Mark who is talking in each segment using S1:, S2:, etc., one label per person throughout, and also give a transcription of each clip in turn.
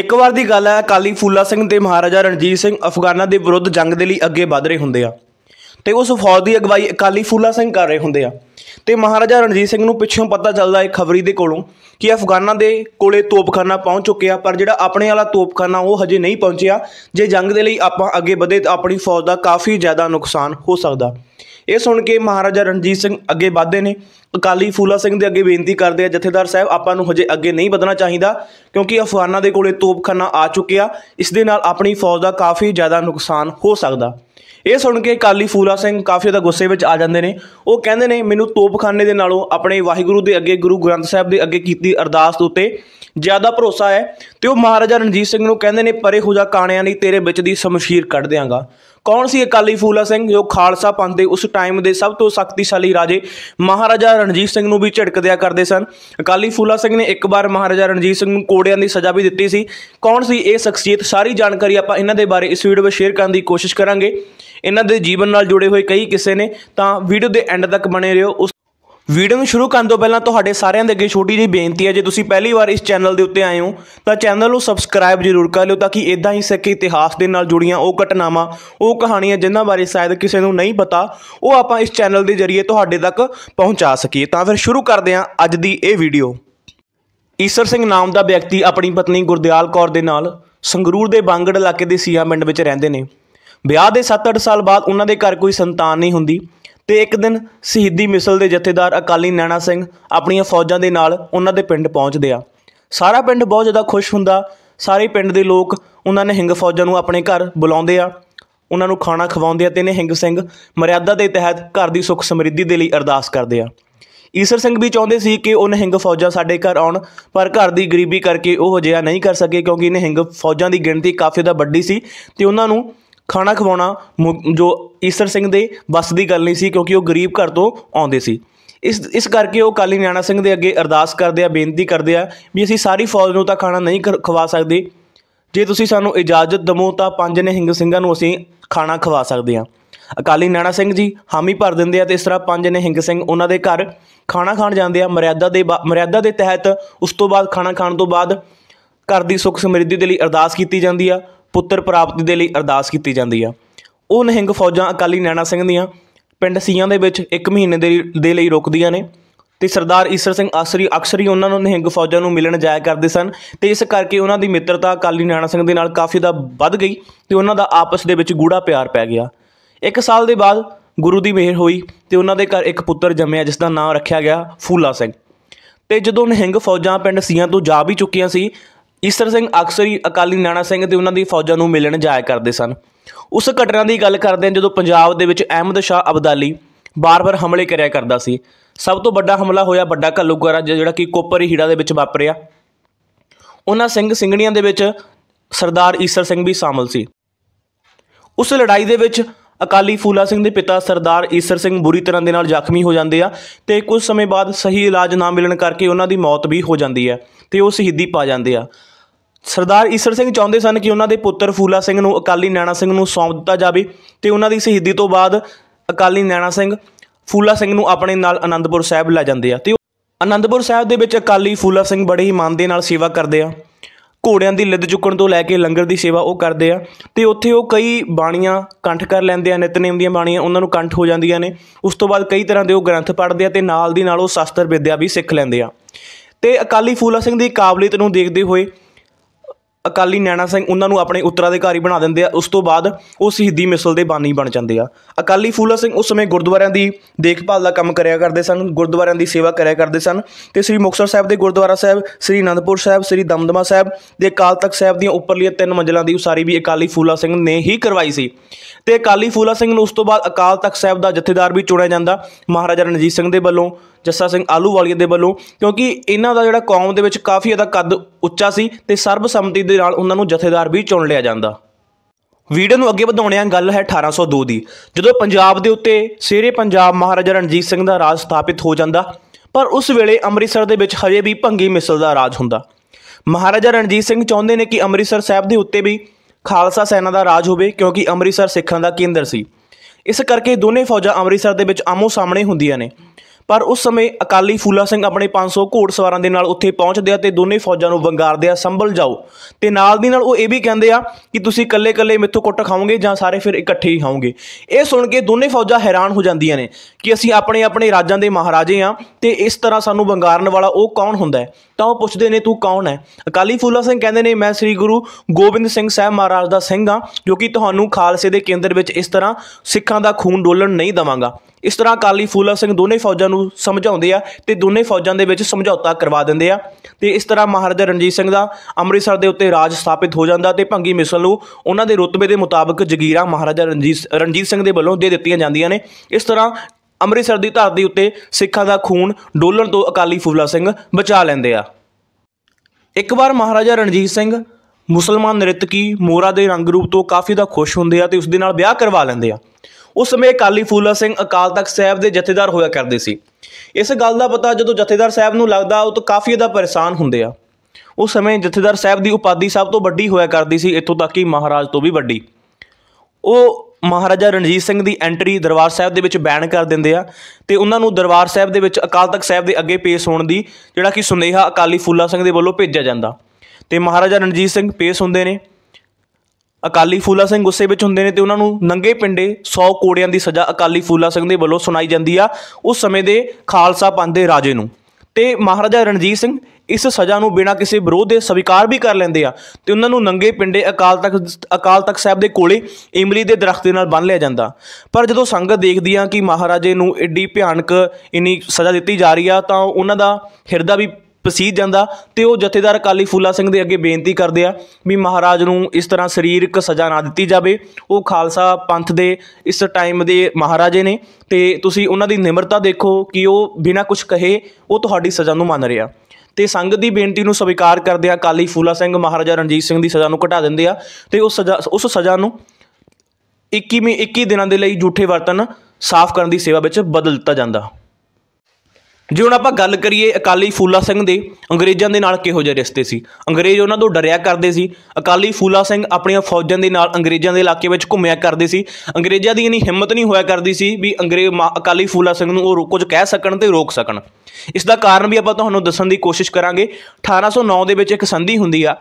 S1: ਇੱਕ ਵਾਰ ਦੀ ਗੱਲ ਹੈ ਕਾਲੀ ਫੂਲਾ ਸਿੰਘ ਤੇ ਮਹਾਰਾਜਾ ਰਣਜੀਤ ਸਿੰਘ ਅਫਗਾਨਾਂ ਦੇ ਵਿਰੁੱਧ ਜੰਗ ਦੇ ਲਈ ਅੱਗੇ ਵਧ ਰਹੇ ਹੁੰਦੇ ਆ ਤੇ ਉਸ ਫੌਜ ਦੀ ਅਗਵਾਈ ਅਕਾਲੀ ਫੂਲਾ ਸਿੰਘ ਕਰ ਰਹੇ ਹੁੰਦੇ ਆ ਤੇ ਮਹਾਰਾਜਾ ਰਣਜੀਤ ਸਿੰਘ ਨੂੰ ਪਿੱਛੋਂ ਪਤਾ ਚੱਲਦਾ ਹੈ ਖਬਰੀ ਦੇ ਕੋਲੋਂ ਕਿ ਅਫਗਾਨਾਂ ਦੇ ਕੋਲੇ ਤੋਪਖਾਨਾ ਪਹੁੰਚ ਚੁੱਕਿਆ ਪਰ ਜਿਹੜਾ ਆਪਣੇ ਵਾਲਾ ਤੋਪਖਾਨਾ ਉਹ ਹਜੇ ਨਹੀਂ ਪਹੁੰਚਿਆ ਜੇ ਜੰਗ ਦੇ ਲਈ ਆਪਾਂ ਅੱਗੇ ਵਧੇ ਤਾਂ ਆਪਣੀ ਫੌਜ ਦਾ ਕਾਫੀ ਜ਼ਿਆਦਾ ਨੁਕਸਾਨ ਹੋ ਸਕਦਾ ਇਹ ਸੁਣ ਕੇ ਮਹਾਰਾਜਾ ਰਣਜੀਤ ਸਿੰਘ ਅੱਗੇ ਵਧਦੇ ਨੇ ਅਕਾਲੀ ਫੂਲਾ ਸਿੰਘ ਦੇ ਅੱਗੇ ਬੇਨਤੀ ਕਰਦੇ ਆ ਜਥੇਦਾਰ ਸਾਹਿਬ ਆਪਾਂ ਨੂੰ ਹਜੇ ਅੱਗੇ ਨਹੀਂ ਵਧਣਾ ਚਾਹੀਦਾ ਕਿਉਂਕਿ ਅਫਗਾਨਾਂ ਦੇ ਕੋਲੇ ਤੋਪਖਾਨਾ ਆ ਚੁੱਕਿਆ ਇਸ ਦੇ ਨਾਲ ਆਪਣੀ ਫੌਜ ਦਾ ਕਾਫੀ ਜ਼ਿਆਦਾ ਨੁਕਸਾਨ ਹੋ ਸਕਦਾ ਇਹ ਸੁਣ ਕੇ ਕਾਲੀ ਫੂਲਾ ਸਿੰਘ ਕਾਫੀ ਜ਼ਿਆਦਾ ਗੁੱਸੇ ਵਿੱਚ ਆ ਜਾਂਦੇ ਨੇ ਉਹ ਕਹਿੰਦੇ ਨੇ ਮੈਨੂੰ ਤੋਪਖਾਨੇ ਦੇ ਨਾਲੋਂ ਆਪਣੇ ਵਾਹਿਗੁਰੂ ਦੇ ਅੱਗੇ ਗੁਰੂ ਗ੍ਰੰਥ ਸਾਹਿਬ ਦੇ ਅੱਗੇ ਕੀਤੀ ਅਰਦਾਸ ਦੇ ਉੱਤੇ ਜ਼ਿਆਦਾ ਭਰੋਸਾ ਹੈ ਤੇ ਉਹ ਮਹਾਰਾਜਾ ਰਣਜੀਤ ਸਿੰਘ ਨੂੰ ਕਹਿੰਦੇ ਨੇ ਪਰੇ ਹੋ ਜਾ ਕਾਣਿਆਂ ਲਈ ਤੇਰੇ ਵਿੱਚ ਦੀ ਸ਼ਮਸ਼ੀਰ ਕੱਢ ਦਿਆਂਗਾ ਕੌਣ ਸੀ ਅਕਾਲੀ ਫੂਲਾ ਸਿੰਘ ਜੋ ਖਾਲਸਾ ਪੰਥ ਦੇ ਉਸ ਟਾਈਮ ਦੇ ਸਭ ਤੋਂ ਸ਼ਕਤੀਸ਼ਾਲੀ ਰਾਜੇ ਮਹਾਰਾਜਾ ਰਣਜੀਤ ਸਿੰਘ ਨੂੰ ਵੀ ਝਿੜਕਦਿਆ ਕਰਦੇ ਸਨ ਅਕਾਲੀ ਫੂਲਾ ਸਿੰਘ ਨੇ ਇੱਕ ਵਾਰ ਮਹਾਰਾਜਾ ਰਣਜੀਤ ਸਿੰਘ ਨੂੰ ਕੋੜਿਆਂ ਦੀ ਸਜ਼ਾ ਵੀ ਦਿੱਤੀ ਸੀ ਕੌਣ ਸੀ ਇਹ ਸ਼ਖਸੀਅਤ ਸਾਰੀ ਜਾਣਕਾਰੀ ਆਪਾਂ ਇਹਨਾਂ ਦੇ ਬਾਰੇ ਇਸ ਵੀਡੀਓ ਵਿੱਚ ਸ਼ੇਅਰ ਕਰਨ ਦੀ ਕੋਸ਼ਿਸ਼ ਕਰਾਂਗੇ ਇਹਨਾਂ ਦੇ ਜੀਵਨ ਨਾਲ ਜੁੜੇ ਹੋਏ ਕਈ ਕਿੱਸੇ ਨੇ ਤਾਂ ਵੀਡੀਓ ਦੇ ਐਂਡ ਤੱਕ ਬਣੇ ਰਹੋ ਵੀਡੀਓ ਨੂੰ ਸ਼ੁਰੂ ਕਰਨ ਤੋਂ ਪਹਿਲਾਂ ਤੁਹਾਡੇ ਸਾਰਿਆਂ ਦੇ ਅੱਗੇ ਛੋਟੀ ਜਿਹੀ ਬੇਨਤੀ ਹੈ ਜੇ ਤੁਸੀਂ ਪਹਿਲੀ ਵਾਰ ਇਸ ਚੈਨਲ ਦੇ ਉੱਤੇ ਆਏ ਹੋ ਤਾਂ ਚੈਨਲ ਨੂੰ ਸਬਸਕ੍ਰਾਈਬ ਜ਼ਰੂਰ ਕਰ ਲਿਓ ਤਾਂ ਕਿ ਇਦਾਂ ਹੀ ਸਿੱਖ ਇਤਿਹਾਸ ਦੇ ਨਾਲ ਜੁੜੀਆਂ ਉਹ ਘਟਨਾਵਾਂ ਉਹ ਕਹਾਣੀਆਂ ਜਿਨ੍ਹਾਂ ਬਾਰੇ ਸ਼ਾਇਦ ਕਿਸੇ ਨੂੰ ਨਹੀਂ ਪਤਾ ਉਹ ਆਪਾਂ ਇਸ ਚੈਨਲ ਦੇ ਜ਼ਰੀਏ ਤੁਹਾਡੇ ਤੱਕ ਪਹੁੰਚਾ ਸਕੀਏ ਤਾਂ ਫਿਰ ਸ਼ੁਰੂ ਕਰਦੇ ਹਾਂ ਅੱਜ ਦੀ ਇਹ ਵੀਡੀਓ ਈਸ਼ਰ ਸਿੰਘ ਨਾਮ ਦਾ ਵਿਅਕਤੀ ਆਪਣੀ ਪਤਨੀ ਗੁਰਦਿਆਲ ਕੌਰ ਦੇ ਨਾਲ ਸੰਗਰੂਰ ਦੇ ਬਾਂਗੜ ਇਲਾਕੇ ਦੇ ਸੀਆ ਪਿੰਡ ਵਿੱਚ ਰਹਿੰਦੇ ਨੇ ਵਿਆਹ ਦੇ 7-8 ਸਾਲ ਬਾਅਦ ਉਹਨਾਂ ਦੇ ਘਰ ਕੋਈ ਸੰਤਾਨ ਨਹੀਂ ਹੁੰਦੀ ਤੇ ਇੱਕ ਦਿਨ ਸ਼ਹੀਦੀ ਮਿਸਲ ਦੇ ਜਥੇਦਾਰ ਅਕਾਲੀ ਨੈਣਾ ਸਿੰਘ ਆਪਣੀਆਂ ਫੌਜਾਂ ਦੇ ਨਾਲ ਉਹਨਾਂ ਦੇ ਪਿੰਡ ਪਹੁੰਚਦੇ ਆ ਸਾਰਾ ਪਿੰਡ ਬਹੁਤ ਜ਼ਿਆਦਾ ਖੁਸ਼ ਹੁੰਦਾ ਸਾਰੇ ਪਿੰਡ ਦੇ ਲੋਕ ਉਹਨਾਂ ਨੇ ਹਿੰਗ ਫੌਜਾਂ ਨੂੰ ਆਪਣੇ ਘਰ ਬੁਲਾਉਂਦੇ ਆ ਉਹਨਾਂ ਨੂੰ ਖਾਣਾ ਖਵਾਉਂਦੇ ਆ ਤੇ ਨੇ ਹਿੰਗ ਸਿੰਘ ਮਰਿਆਦਾ ਦੇ ਤਹਿਤ ਘਰ ਦੀ ਸੁੱਖ ਸਮਰਿੱਧੀ ਦੇ ਲਈ ਅਰਦਾਸ ਕਰਦੇ ਆ ਈਸਰ ਸਿੰਘ ਵੀ ਚਾਹੁੰਦੇ ਸੀ ਕਿ ਉਹਨਾਂ ਹਿੰਗ ਫੌਜਾਂ ਸਾਡੇ ਘਰ ਆਉਣ ਪਰ ਘਰ ਦੀ ਗਰੀਬੀ ਕਰਕੇ ਉਹ ਜਿਆ ਨਹੀਂ ਕਰ ਸਕੇ ਕਿਉਂਕਿ ਹਿੰਗ ਫੌਜਾਂ ਦੀ ਗਿਣਤੀ ਕਾਫੀ ਦਾ ਵੱਡੀ ਸੀ ਤੇ ਉਹਨਾਂ ਨੂੰ ਖਾਣਾ ਖਵਾਉਣਾ ਜੋ ਈਸਰ ਸਿੰਘ ਦੇ ਵੱਸ ਦੀ ਗੱਲ ਨਹੀਂ ਸੀ ਕਿਉਂਕਿ ਉਹ ਗਰੀਬ ਘਰ ਤੋਂ ਆਉਂਦੇ ਸੀ ਇਸ ਇਸ ਕਰਕੇ ਉਹ ਕਾਲੀ ਨਿਆਣਾ ਸਿੰਘ ਦੇ ਅੱਗੇ ਅਰਦਾਸ ਕਰਦੇ ਆ ਬੇਨਤੀ ਕਰਦੇ ਆ ਵੀ ਅਸੀਂ ਸਾਰੀ ਫੌਜ ਨੂੰ ਤਾਂ ਖਾਣਾ ਨਹੀਂ ਖਵਾ ਸਕਦੇ ਜੇ ਤੁਸੀਂ ਸਾਨੂੰ ਇਜਾਜ਼ਤ ਦਿਮੋ ਤਾਂ ਪੰਜ ਨੇ ਹਿੰਗ ਸਿੰਘਾਂ ਨੂੰ ਅਸੀਂ ਖਾਣਾ ਖਵਾ ਸਕਦੇ ਆ ਅਕਾਲੀ ਨਾਣਾ ਸਿੰਘ ਜੀ ਹਾਮੀ ਭਰ ਦਿੰਦੇ ਆ ਤੇ ਇਸ ਤਰ੍ਹਾਂ ਪੰਜ ਨੇ ਹਿੰਗ ਸਿੰਘ ਉਹਨਾਂ ਦੇ ਘਰ ਖਾਣਾ ਖਾਣ ਜਾਂਦੇ ਆ ਮਰਿਆਦਾ ਦੇ ਮਰਿਆਦਾ ਦੇ ਤਹਿਤ ਉਸ ਤੋਂ ਬਾਅਦ ਖਾਣਾ ਖਾਣ ਤੋਂ ਬਾਅਦ ਘਰ ਦੀ ਸੁੱਖ ਸਮਰਿੱਧੀ ਦੇ ਲਈ ਅਰਦਾਸ ਕੀਤੀ ਜਾਂਦੀ ਆ ਪੁੱਤਰ ਪ੍ਰਾਪਤੀ ਦੇ ਲਈ ਅਰਦਾਸ ਕੀਤੀ ਜਾਂਦੀ ਆ ਉਹ ਨਿਹੰਗ ਫੌਜਾਂ ਅਕਾਲੀ ਨੈਣਾ ਸਿੰਘ ਦੀਆਂ ਪਿੰਡ ਸੀਆਂ ਦੇ ਵਿੱਚ 1 ਮਹੀਨੇ ਦੇ ਲਈ ਰੁਕਦੀਆਂ ਨੇ ਤੇ ਸਰਦਾਰ ਈਸਰ ਸਿੰਘ ਆਸਰੀ ਅਕਸਰ ਹੀ ਉਹਨਾਂ ਨੂੰ ਨਿਹੰਗ ਫੌਜਾਂ ਨੂੰ ਮਿਲਣ ਜਾਇਆ ਕਰਦੇ ਸਨ ਤੇ ਇਸ ਕਰਕੇ ਉਹਨਾਂ ਦੀ ਮਿੱਤਰਤਾ ਅਕਾਲੀ ਨੈਣਾ ਸਿੰਘ ਦੇ ਨਾਲ ਕਾਫੀ ਦਾ ਵੱਧ ਗਈ ਤੇ ਉਹਨਾਂ ਦਾ ਆਪਸ ਦੇ ਵਿੱਚ ਗੂੜਾ ਪਿਆਰ ਪੈ ਗਿਆ ਇੱਕ ਸਾਲ ਦੇ ਬਾਅਦ ਗੁਰੂ ਦੀ ਮਿਹਰ ਹੋਈ ਤੇ ਉਹਨਾਂ ਦੇ ਘਰ ਇੱਕ ਪੁੱਤਰ ਜੰਮਿਆ ਜਿਸ ਦਾ ਨਾਮ ਰੱਖਿਆ ਗਿਆ ਫੂਲਾ ਸਿੰਘ ਤੇ ਜਦੋਂ ਨਿਹੰਗ ਫੌਜਾਂ ਪਿੰਡ ਸੀਆਂ ਤੋਂ ਜਾ ਵੀ ਚੁੱਕੀਆਂ ਸੀ ਈਸਰ ਸਿੰਘ ਅਕਸਰ ਹੀ ਅਕਾਲੀ ਨਾਨਾ ਸਿੰਘ ਤੇ ਉਹਨਾਂ ਦੀ ਫੌਜਾਂ ਨੂੰ ਮਿਲਣ ਜਾਇਆ ਕਰਦੇ ਸਨ ਉਸ ਘਟਨਾ ਦੀ ਗੱਲ ਕਰਦੇ ਹਾਂ ਜਦੋਂ ਪੰਜਾਬ ਦੇ ਵਿੱਚ ਅਹਿਮਦ ਸ਼ਾਹ ਅਬਦਾਲੀ ਬਾਰ-ਬਾਰ ਹਮਲੇ ਕਰਿਆ ਕਰਦਾ ਸੀ ਸਭ ਤੋਂ ਵੱਡਾ ਹਮਲਾ ਹੋਇਆ ਵੱਡਾ ਕੱਲੂਗਾਰਾ ਜਿਹੜਾ ਕਿ ਕੋਪਰ ਹੀੜਾ ਦੇ ਵਿੱਚ ਵਾਪਰਿਆ ਉਹਨਾਂ ਸਿੰਘ ਸਿੰਘਣੀਆਂ ਦੇ ਵਿੱਚ ਸਰਦਾਰ ਈਸਰ ਸਿੰਘ ਵੀ ਸ਼ਾਮਲ ਸੀ ਉਸ ਲੜਾਈ ਦੇ ਵਿੱਚ ਅਕਾਲੀ ਫੂਲਾ ਸਿੰਘ ਦੇ ਪਿਤਾ ਸਰਦਾਰ ਈਸਰ ਸਿੰਘ ਬੁਰੀ ਤਰ੍ਹਾਂ ਦੇ ਨਾਲ ਜ਼ਖਮੀ ਹੋ ਜਾਂਦੇ ਆ ਤੇ ਕੁਝ ਸਮੇਂ ਬਾਅਦ ਸਹੀ ਇਲਾਜ ਨਾ ਮਿਲਣ ਕਰਕੇ ਉਹਨਾਂ ਦੀ ਮੌਤ ਵੀ ਹੋ ਜਾਂਦੀ ਹੈ ਤੇ ਉਹ ਸ਼ਹੀਦੀ ਪਾ ਜਾਂਦੇ ਆ ਸਰਦਾਰ ਈਸਰ ਸਿੰਘ ਚਾਹੁੰਦੇ ਸਨ ਕਿ ਉਹਨਾਂ ਦੇ ਪੁੱਤਰ ਫੂਲਾ ਸਿੰਘ ਨੂੰ ਅਕਾਲੀ ਨੈਣਾ ਸਿੰਘ ਨੂੰ ਸੌਂਪ ਦਿੱਤਾ ਜਾਵੇ ਤੇ ਉਹਨਾਂ ਦੀ ਸ਼ਹੀਦੀ ਤੋਂ ਬਾਅਦ ਅਕਾਲੀ ਨੈਣਾ ਸਿੰਘ ਫੂਲਾ ਸਿੰਘ ਨੂੰ ਆਪਣੇ ਨਾਲ ਅਨੰਦਪੁਰ ਸਾਹਿਬ ਲੈ ਜਾਂਦੇ ਆ ਤੇ ਅਨੰਦਪੁਰ ਸਾਹਿਬ ਦੇ ਵਿੱਚ ਅਕਾਲੀ ਫੂਲਾ ਸਿੰਘ ਬੜੇ ਹੀ ਮਾਨ ਦੇ ਨਾਲ ਸੇਵਾ ਕਰਦੇ ਆ ਘੋੜਿਆਂ ਦੀ ਲਿੱਦ ਚੁੱਕਣ ਤੋਂ ਲੈ ਕੇ ਲੰਗਰ ਦੀ ਸੇਵਾ ਉਹ ਕਰਦੇ ਆ ਤੇ ਉੱਥੇ ਉਹ ਕਈ ਬਾਣੀਆਂ ਕੰਠ ਕਰ ਲੈਂਦੇ ਆ ਨਿਤਨੇਮ ਦੀਆਂ ਬਾਣੀਆਂ ਉਹਨਾਂ ਨੂੰ ਕੰਠ ਹੋ ਜਾਂਦੀਆਂ ਨੇ ਉਸ ਤੋਂ ਬਾਅਦ ਕਈ ਤਰ੍ਹਾਂ ਦੇ ਉਹ ਗ੍ਰੰਥ ਪੜ੍ਹਦੇ ਆ ਤੇ ਨਾਲ ਦੀ ਨਾਲ ਉਹ ਸ਼ਾਸਤਰ ਵਿੱਦਿਆ ਵੀ ਸਿੱਖ ਲੈਂਦੇ ਆ ਤੇ ਅਕਾਲੀ ਫੂਲਾ ਸਿੰਘ ਦੀ ਕਾਬਲੀਅਤ ਨੂੰ ਦੇਖਦੇ ਹੋਏ ਅਕਾਲੀ ਨੈਣਾ ਸਿੰਘ ਉਹਨਾਂ ਨੂੰ ਆਪਣੇ ਉੱਤਰਾਧਿਕਾਰੀ ਬਣਾ ਦਿੰਦੇ ਆ ਉਸ ਤੋਂ ਬਾਅਦ ਉਹ ਸ਼ਹੀਦੀ ਮਿਸਲ ਦੇ ਬਾਨੀ ਬਣ ਜਾਂਦੇ ਆ ਅਕਾਲੀ ਫੂਲਾ ਸਿੰਘ ਉਸ ਸਮੇਂ ਗੁਰਦੁਆਰਿਆਂ ਦੀ ਦੇਖਭਾਲ ਦਾ ਕੰਮ ਕਰਿਆ ਕਰਦੇ ਸਨ ਗੁਰਦੁਆਰਿਆਂ ਦੀ ਸੇਵਾ ਕਰਿਆ ਕਰਦੇ ਸਨ ਤੇ ਸ੍ਰੀ ਮੁਕਤਸਰ ਸਾਹਿਬ ਦੇ ਗੁਰਦੁਆਰਾ ਸਾਹਿਬ ਸ੍ਰੀ ਅਨੰਦਪੁਰ ਸਾਹਿਬ ਸ੍ਰੀ ਦਮਦਮਾ ਸਾਹਿਬ ਦੇ ਅਕਾਲ ਤਖਤ ਸਾਹਿਬ ਦੀਆਂ ਉੱਪਰਲੀਆਂ ਤਿੰਨ ਮੰਜ਼ਲਾਂ ਦੀ ਉਸਾਰੀ ਵੀ ਅਕਾਲੀ ਫੂਲਾ ਸਿੰਘ ਨੇ ਹੀ ਕਰਵਾਈ ਸੀ ਤੇ ਅਕਾਲੀ ਫੂਲਾ ਸਿੰਘ ਨੂੰ ਉਸ ਤੋਂ ਬਾਅਦ ਅਕਾਲ ਤਖਤ ਸਾਹਿਬ ਦਾ ਜਥੇਦਾਰ ਵੀ ਚੁਣਿਆ ਜਾਂਦਾ ਮਹਾਰਾਜਾ ਰਣਜੀਤ ਸਿੰਘ ਦੇ ਵੱਲੋਂ ਜੱਸਾ ਸਿੰਘ ਆਲੂਵਾਲੀਆ ਦੇ ਵੱਲੋਂ ਕਿਉਂਕਿ ਇਹਨਾਂ ਦਾ ਜਿਹੜਾ ਕੌਮ ਦੇ ਵਿੱਚ ਕਾਫੀ ਜ਼ਿਆਦਾ ਕੱਦ ਉੱਚਾ ਸੀ ਤੇ ਸਰਬਸੰਮਤੀ ਦੇ ਨਾਲ ਉਹਨਾਂ ਨੂੰ ਜਥੇਦਾਰ ਵੀ ਚੁਣ ਲਿਆ ਜਾਂਦਾ ਵੀਡੀਓ ਨੂੰ ਅੱਗੇ ਵਧਾਉਣਿਆਂ ਗੱਲ ਹੈ 1802 ਦੀ ਜਦੋਂ ਪੰਜਾਬ ਦੇ ਉੱਤੇ ਸੇਰੇ ਪੰਜਾਬ ਮਹਾਰਾਜਾ ਰਣਜੀਤ ਸਿੰਘ ਦਾ ਰਾਜ ਸਥਾਪਿਤ ਹੋ ਜਾਂਦਾ ਪਰ ਉਸ ਵੇਲੇ ਅੰਮ੍ਰਿਤਸਰ ਦੇ ਵਿੱਚ ਹਜੇ ਵੀ ਭੰਗੀ ਮਿਸਲ ਦਾ ਰਾਜ ਹੁੰਦਾ ਮਹਾਰਾਜਾ ਰਣਜੀਤ ਸਿੰਘ ਚਾਹੁੰਦੇ ਨੇ ਕਿ ਅੰਮ੍ਰਿਤਸਰ ਸਾਹਿਬ ਦੇ ਉੱਤੇ ਵੀ ਖਾਲਸਾ ਸੈਨਾ ਦਾ ਰਾਜ ਹੋਵੇ ਕਿਉਂਕਿ ਅੰਮ੍ਰਿਤਸਰ ਸਿੱਖਾਂ ਦਾ ਕੇਂਦਰ ਸੀ ਇਸ ਕਰਕੇ ਦੋਨੇ ਫੌਜਾਂ ਅੰਮ੍ਰਿਤਸਰ ਦੇ ਵਿੱਚ ਆਮੋ ਸਾਹਮਣੇ ਹੁੰਦੀਆਂ ਨੇ ਪਰ ਉਸ ਸਮੇਂ ਅਕਾਲੀ ਫੂਲਾ ਸਿੰਘ ਆਪਣੇ 500 ਘੋੜਸਵਾਰਾਂ ਦੇ ਨਾਲ ਉੱਥੇ ਪਹੁੰਚਦੇ ਆ ਤੇ ਦੋਨੇ ਫੌਜਾਂ ਨੂੰ ਵੰਗਾਰਦੇ ਆ ਸੰਭਲ ਜਾਓ ਤੇ ਨਾਲ ਦੀ ਨਾਲ ਉਹ ਇਹ ਵੀ ਕਹਿੰਦੇ ਆ ਕਿ ਤੁਸੀਂ ਇਕੱਲੇ-ਇਕੱਲੇ ਮਿੱਥੋਂ ਕੁੱਟ ਖਾਓਗੇ ਜਾਂ ਸਾਰੇ ਫਿਰ ਇਕੱਠੇ ਹੀ ਖਾਓਗੇ ਇਹ ਸੁਣ ਕੇ ਦੋਨੇ ਫੌਜਾਂ ਹੈਰਾਨ ਹੋ ਜਾਂਦੀਆਂ ਨੇ ਕਿ ਅਸੀਂ ਆਪਣੇ ਆਪਣੇ ਰਾਜਾਂ ਦੇ ਮਹਾਰਾਜੇ ਆ ਤੇ ਇਸ ਤਰ੍ਹਾਂ ਸਾਨੂੰ ਵੰਗਾਰਨ ਵਾਲਾ ਉਹ ਕੌਣ ਹੁੰਦਾ ਹੈ ਤਾਂ ਉਹ ਪੁੱਛਦੇ ਨੇ ਤੂੰ ਕੌਣ ਹੈ ਅਕਾਲੀ ਫੂਲਾ ਸਿੰਘ ਕਹਿੰਦੇ ਨੇ ਮੈਂ ਸ੍ਰੀ ਗੁਰੂ ਗੋਬਿੰਦ ਸਿੰਘ ਸਾਹਿਬ ਮਹਾਰਾਜ ਦਾ ਸਿੰਘ ਹਾਂ ਜੋ ਕਿ ਤੁਹਾਨੂੰ ਖਾਲਸੇ ਦੇ ਕੇਂਦਰ ਵਿੱਚ ਇਸ ਤਰ੍ਹਾਂ ਸਿੱਖਾਂ ਦਾ ਖੂਨ ਡੋਲਣ ਨਹੀਂ ਦਵਾਂਗਾ ਇਸ ਤਰ੍ਹਾਂ ਅਕਾਲੀ ਫੂਲਾ ਸਿੰਘ ਦੋਨੇ ਫੌਜਾਂ ਨੂੰ ਸਮਝਾਉਂਦੇ ਆ ਤੇ ਦੋਨੇ ਫੌਜਾਂ ਦੇ ਵਿੱਚ ਸਮਝੌਤਾ ਕਰਵਾ ਦਿੰਦੇ ਆ ਤੇ ਇਸ ਤਰ੍ਹਾਂ ਮਹਾਰਾਜਾ ਰਣਜੀਤ ਸਿੰਘ ਦਾ ਅੰਮ੍ਰਿਤਸਰ ਦੇ ਉੱਤੇ ਰਾਜ ਸਥਾਪਿਤ ਹੋ ਜਾਂਦਾ ਤੇ ਭੰਗੀ ਮਿਸਲ ਨੂੰ ਉਹਨਾਂ ਦੇ ਰੁਤਬੇ ਦੇ ਮੁਤਾਬਕ ਜਗੀਰਾ ਮਹਾਰਾਜਾ ਰਣਜੀਤ ਰਣਜੀਤ ਸਿੰਘ ਦੇ ਵੱਲੋਂ ਦੇ ਦਿੱਤੀਆਂ ਜਾਂਦੀਆਂ ਨੇ ਇਸ ਤਰ੍ਹਾਂ ਅੰਮ੍ਰਿਤਸਰ ਦੀ ਧਰਤੀ ਉੱਤੇ ਸਿੱਖਾਂ ਦਾ ਖੂਨ ਡੋਲਣ ਤੋਂ ਅਕਾਲੀ ਫੂਲਾ ਸਿੰਘ ਬਚਾ ਲੈਂਦੇ ਆ ਇੱਕ ਵਾਰ ਮਹਾਰਾਜਾ ਰਣਜੀਤ ਸਿੰਘ ਮੁਸਲਮਾਨ ਨ੍ਰਿਤਕੀ ਮੋਰਾ ਦੇ ਰੰਗ ਰੂਪ ਤੋਂ ਕਾਫੀ ਦਾ ਖੁਸ਼ ਹੁੰਦੇ ਆ ਤੇ ਉਸ ਦੇ ਨਾਲ ਵਿਆਹ ਕਰਵਾ ਲੈਂਦੇ ਆ ਉਸ ਸਮੇਂ ਅਕਾਲੀ ਫੂਲਾ ਸਿੰਘ ਅਕਾਲ ਤਖਤ ਸਾਹਿਬ ਦੇ ਜਥੇਦਾਰ ਹੋਇਆ ਕਰਦੇ ਸੀ ਇਸ ਗੱਲ ਦਾ ਪਤਾ ਜਦੋਂ ਜਥੇਦਾਰ ਸਾਹਿਬ ਨੂੰ ਲੱਗਦਾ ਉਹ ਤਾਂ ਕਾਫੀ ਦਾ ਪਰੇਸ਼ਾਨ ਹੁੰਦੇ ਆ ਉਸ ਸਮੇਂ ਜਥੇਦਾਰ ਸਾਹਿਬ ਦੀ ਉਪਾਦੀ ਸਭ ਤੋਂ ਵੱਡੀ ਹੋਇਆ ਕਰਦੀ ਸੀ ਇੱਥੋਂ ਤੱਕ ਕਿ ਮਹਾਰਾਜ ਤੋਂ ਵੀ ਵੱਡੀ ਉਹ ਮਹਾਰਾਜਾ ਰਣਜੀਤ ਸਿੰਘ ਦੀ ਐਂਟਰੀ ਦਰਬਾਰ ਸਾਹਿਬ ਦੇ ਵਿੱਚ ਬੈਨ ਕਰ ਦਿੰਦੇ ਆ ਤੇ ਉਹਨਾਂ ਨੂੰ ਦਰਬਾਰ ਸਾਹਿਬ ਦੇ ਵਿੱਚ ਅਕਾਲ ਤਖਤ ਸਾਹਿਬ ਦੇ ਅੱਗੇ ਪੇਸ਼ ਹੋਣ ਦੀ ਜਿਹੜਾ ਕਿ ਸੁਨੇਹਾ ਅਕਾਲੀ ਫੂਲਾ ਸਿੰਘ ਦੇ ਵੱਲੋਂ ਭੇਜਿਆ ਜਾਂਦਾ ਤੇ ਮਹਾਰਾਜਾ ਰਣਜੀਤ ਸਿੰਘ ਪੇਸ਼ ਹੁੰਦੇ ਨੇ ਅਕਾਲੀ ਫੂਲਾ ਸਿੰਘ ਗੁੱਸੇ ਵਿੱਚ ਹੁੰਦੇ ਨੇ ਤੇ ਉਹਨਾਂ ਨੂੰ ਨੰਗੇ ਪਿੰਡੇ 100 ਕੋੜਿਆਂ ਦੀ ਸਜ਼ਾ ਅਕਾਲੀ ਫੂਲਾ ਸਿੰਘ ਦੇ ਵੱਲੋਂ ਸੁਣਾਈ ਜਾਂਦੀ ਆ ਉਸ ਸਮੇਂ ਦੇ ਖਾਲਸਾ ਪੰਥ ਦੇ ਰਾਜੇ ਨੂੰ ਤੇ ਮਹਾਰਾਜਾ ਰਣਜੀਤ ਸਿੰਘ ਇਸ ਸਜ਼ਾ ਨੂੰ ਬਿਨਾਂ ਕਿਸੇ ਵਿਰੋਧ ਦੇ ਸਵੀਕਾਰ ਵੀ ਕਰ ਲੈਂਦੇ ਆ ਤੇ ਉਹਨਾਂ ਨੂੰ ਨੰਗੇ ਪਿੰਡੇ ਅਕਾਲ ਤਖਤ ਅਕਾਲ ਤਖਤ ਸਾਹਿਬ ਦੇ ਕੋਲੇ ਇਮਲੀ ਦੇ ਦਰਖਤ ਦੇ ਨਾਲ ਬੰਨ ਲਿਆ ਜਾਂਦਾ ਪਰ ਜਦੋਂ ਸੰਗਤ ਦੇਖਦੀ ਆ ਕਿ ਮਹਾਰਾਜੇ ਨੂੰ ਏਡੀ ਭਿਆਨਕ ਇਨੀ ਸਜ਼ਾ ਦਿੱਤੀ ਜਾ ਰਹੀ ਆ ਤਾਂ ਉਹਨਾਂ ਦਾ ਹਿਰਦਾ ਵੀ ਪਸੀਜ ਜਾਂਦਾ ਤੇ ਉਹ ਜਥੇਦਾਰ ਕਾਲੀ ਫੂਲਾ ਸਿੰਘ ਦੇ ਅੱਗੇ ਬੇਨਤੀ ਕਰਦੇ ਆ ਵੀ ਮਹਾਰਾਜ ਨੂੰ ਇਸ ਤਰ੍ਹਾਂ ਸਰੀਰਕ ਸਜ਼ਾ ਨਾ ਦਿੱਤੀ ਜਾਵੇ ਉਹ ਖਾਲਸਾ ਪੰਥ ਦੇ ਇਸ ਟਾਈਮ ਦੇ ਮਹਾਰਾਜੇ ਨੇ ਤੇ ਤੁਸੀਂ ਉਹਨਾਂ ਦੀ ਨਿਮਰਤਾ ਦੇਖੋ ਕਿ ਉਹ ਬਿਨਾਂ ਕੁਝ ਕਹੇ ਉਹ ਤੁਹਾਡੀ ਸਜ਼ਾ ਨੂੰ ਮੰਨ ਰਿਹਾ ਤੇ ਸੰਗ ਦੀ ਬੇਨਤੀ ਨੂੰ ਸਵੀਕਾਰ ਕਰਦੇ ਆ ਕਾਲੀ ਫੂਲਾ ਸਿੰਘ ਮਹਾਰਾਜਾ ਰਣਜੀਤ ਸਿੰਘ ਦੀ ਸਜ਼ਾ ਨੂੰ ਘਟਾ ਦਿੰਦੇ ਆ ਤੇ ਉਸ ਸਜ਼ਾ ਉਸ ਸਜ਼ਾ ਨੂੰ 21ਵੇਂ 21 ਦਿਨਾਂ ਦੇ ਲਈ ਝੂਠੇ ਵਰਤਨ ਸਾਫ਼ ਕਰਨ ਦੀ ਸੇਵਾ ਵਿੱਚ ਬਦਲ ਦਿੱਤਾ ਜਾਂਦਾ ਜੇ ਹੁਣ ਆਪਾਂ ਗੱਲ ਕਰੀਏ ਅਕਾਲੀ ਫੂਲਾ ਸਿੰਘ ਦੇ ਅੰਗਰੇਜ਼ਾਂ ਦੇ ਨਾਲ ਕਿਹੋ ਜਿਹੇ ਰਿਸ਼ਤੇ ਸੀ ਅੰਗਰੇਜ਼ ਉਹਨਾਂ ਤੋਂ ਡਰਿਆ ਕਰਦੇ ਸੀ ਅਕਾਲੀ ਫੂਲਾ ਸਿੰਘ ਆਪਣੀਆਂ ਫੌਜਾਂ ਦੇ ਨਾਲ ਅੰਗਰੇਜ਼ਾਂ ਦੇ ਇਲਾਕੇ ਵਿੱਚ ਘੁੰਮਿਆ ਕਰਦੇ ਸੀ ਅੰਗਰੇਜ਼ਾਂ ਦੀ ਇਨੀ ਹਿੰਮਤ ਨਹੀਂ ਹੋਇਆ ਕਰਦੀ ਸੀ ਵੀ ਅੰਗਰੇਜ਼ ਅਕਾਲੀ ਫੂਲਾ ਸਿੰਘ ਨੂੰ ਉਹ ਕੁਝ ਕਹਿ ਸਕਣ ਤੇ ਰੋਕ ਸਕਣ ਇਸ ਦਾ ਕਾਰਨ ਵੀ ਆਪਾਂ ਤੁਹਾਨੂੰ ਦੱਸਣ ਦੀ ਕੋਸ਼ਿਸ਼ ਕਰਾਂਗੇ 1809 ਦੇ ਵਿੱਚ ਇੱਕ ਸੰਧੀ ਹੁੰਦੀ ਆ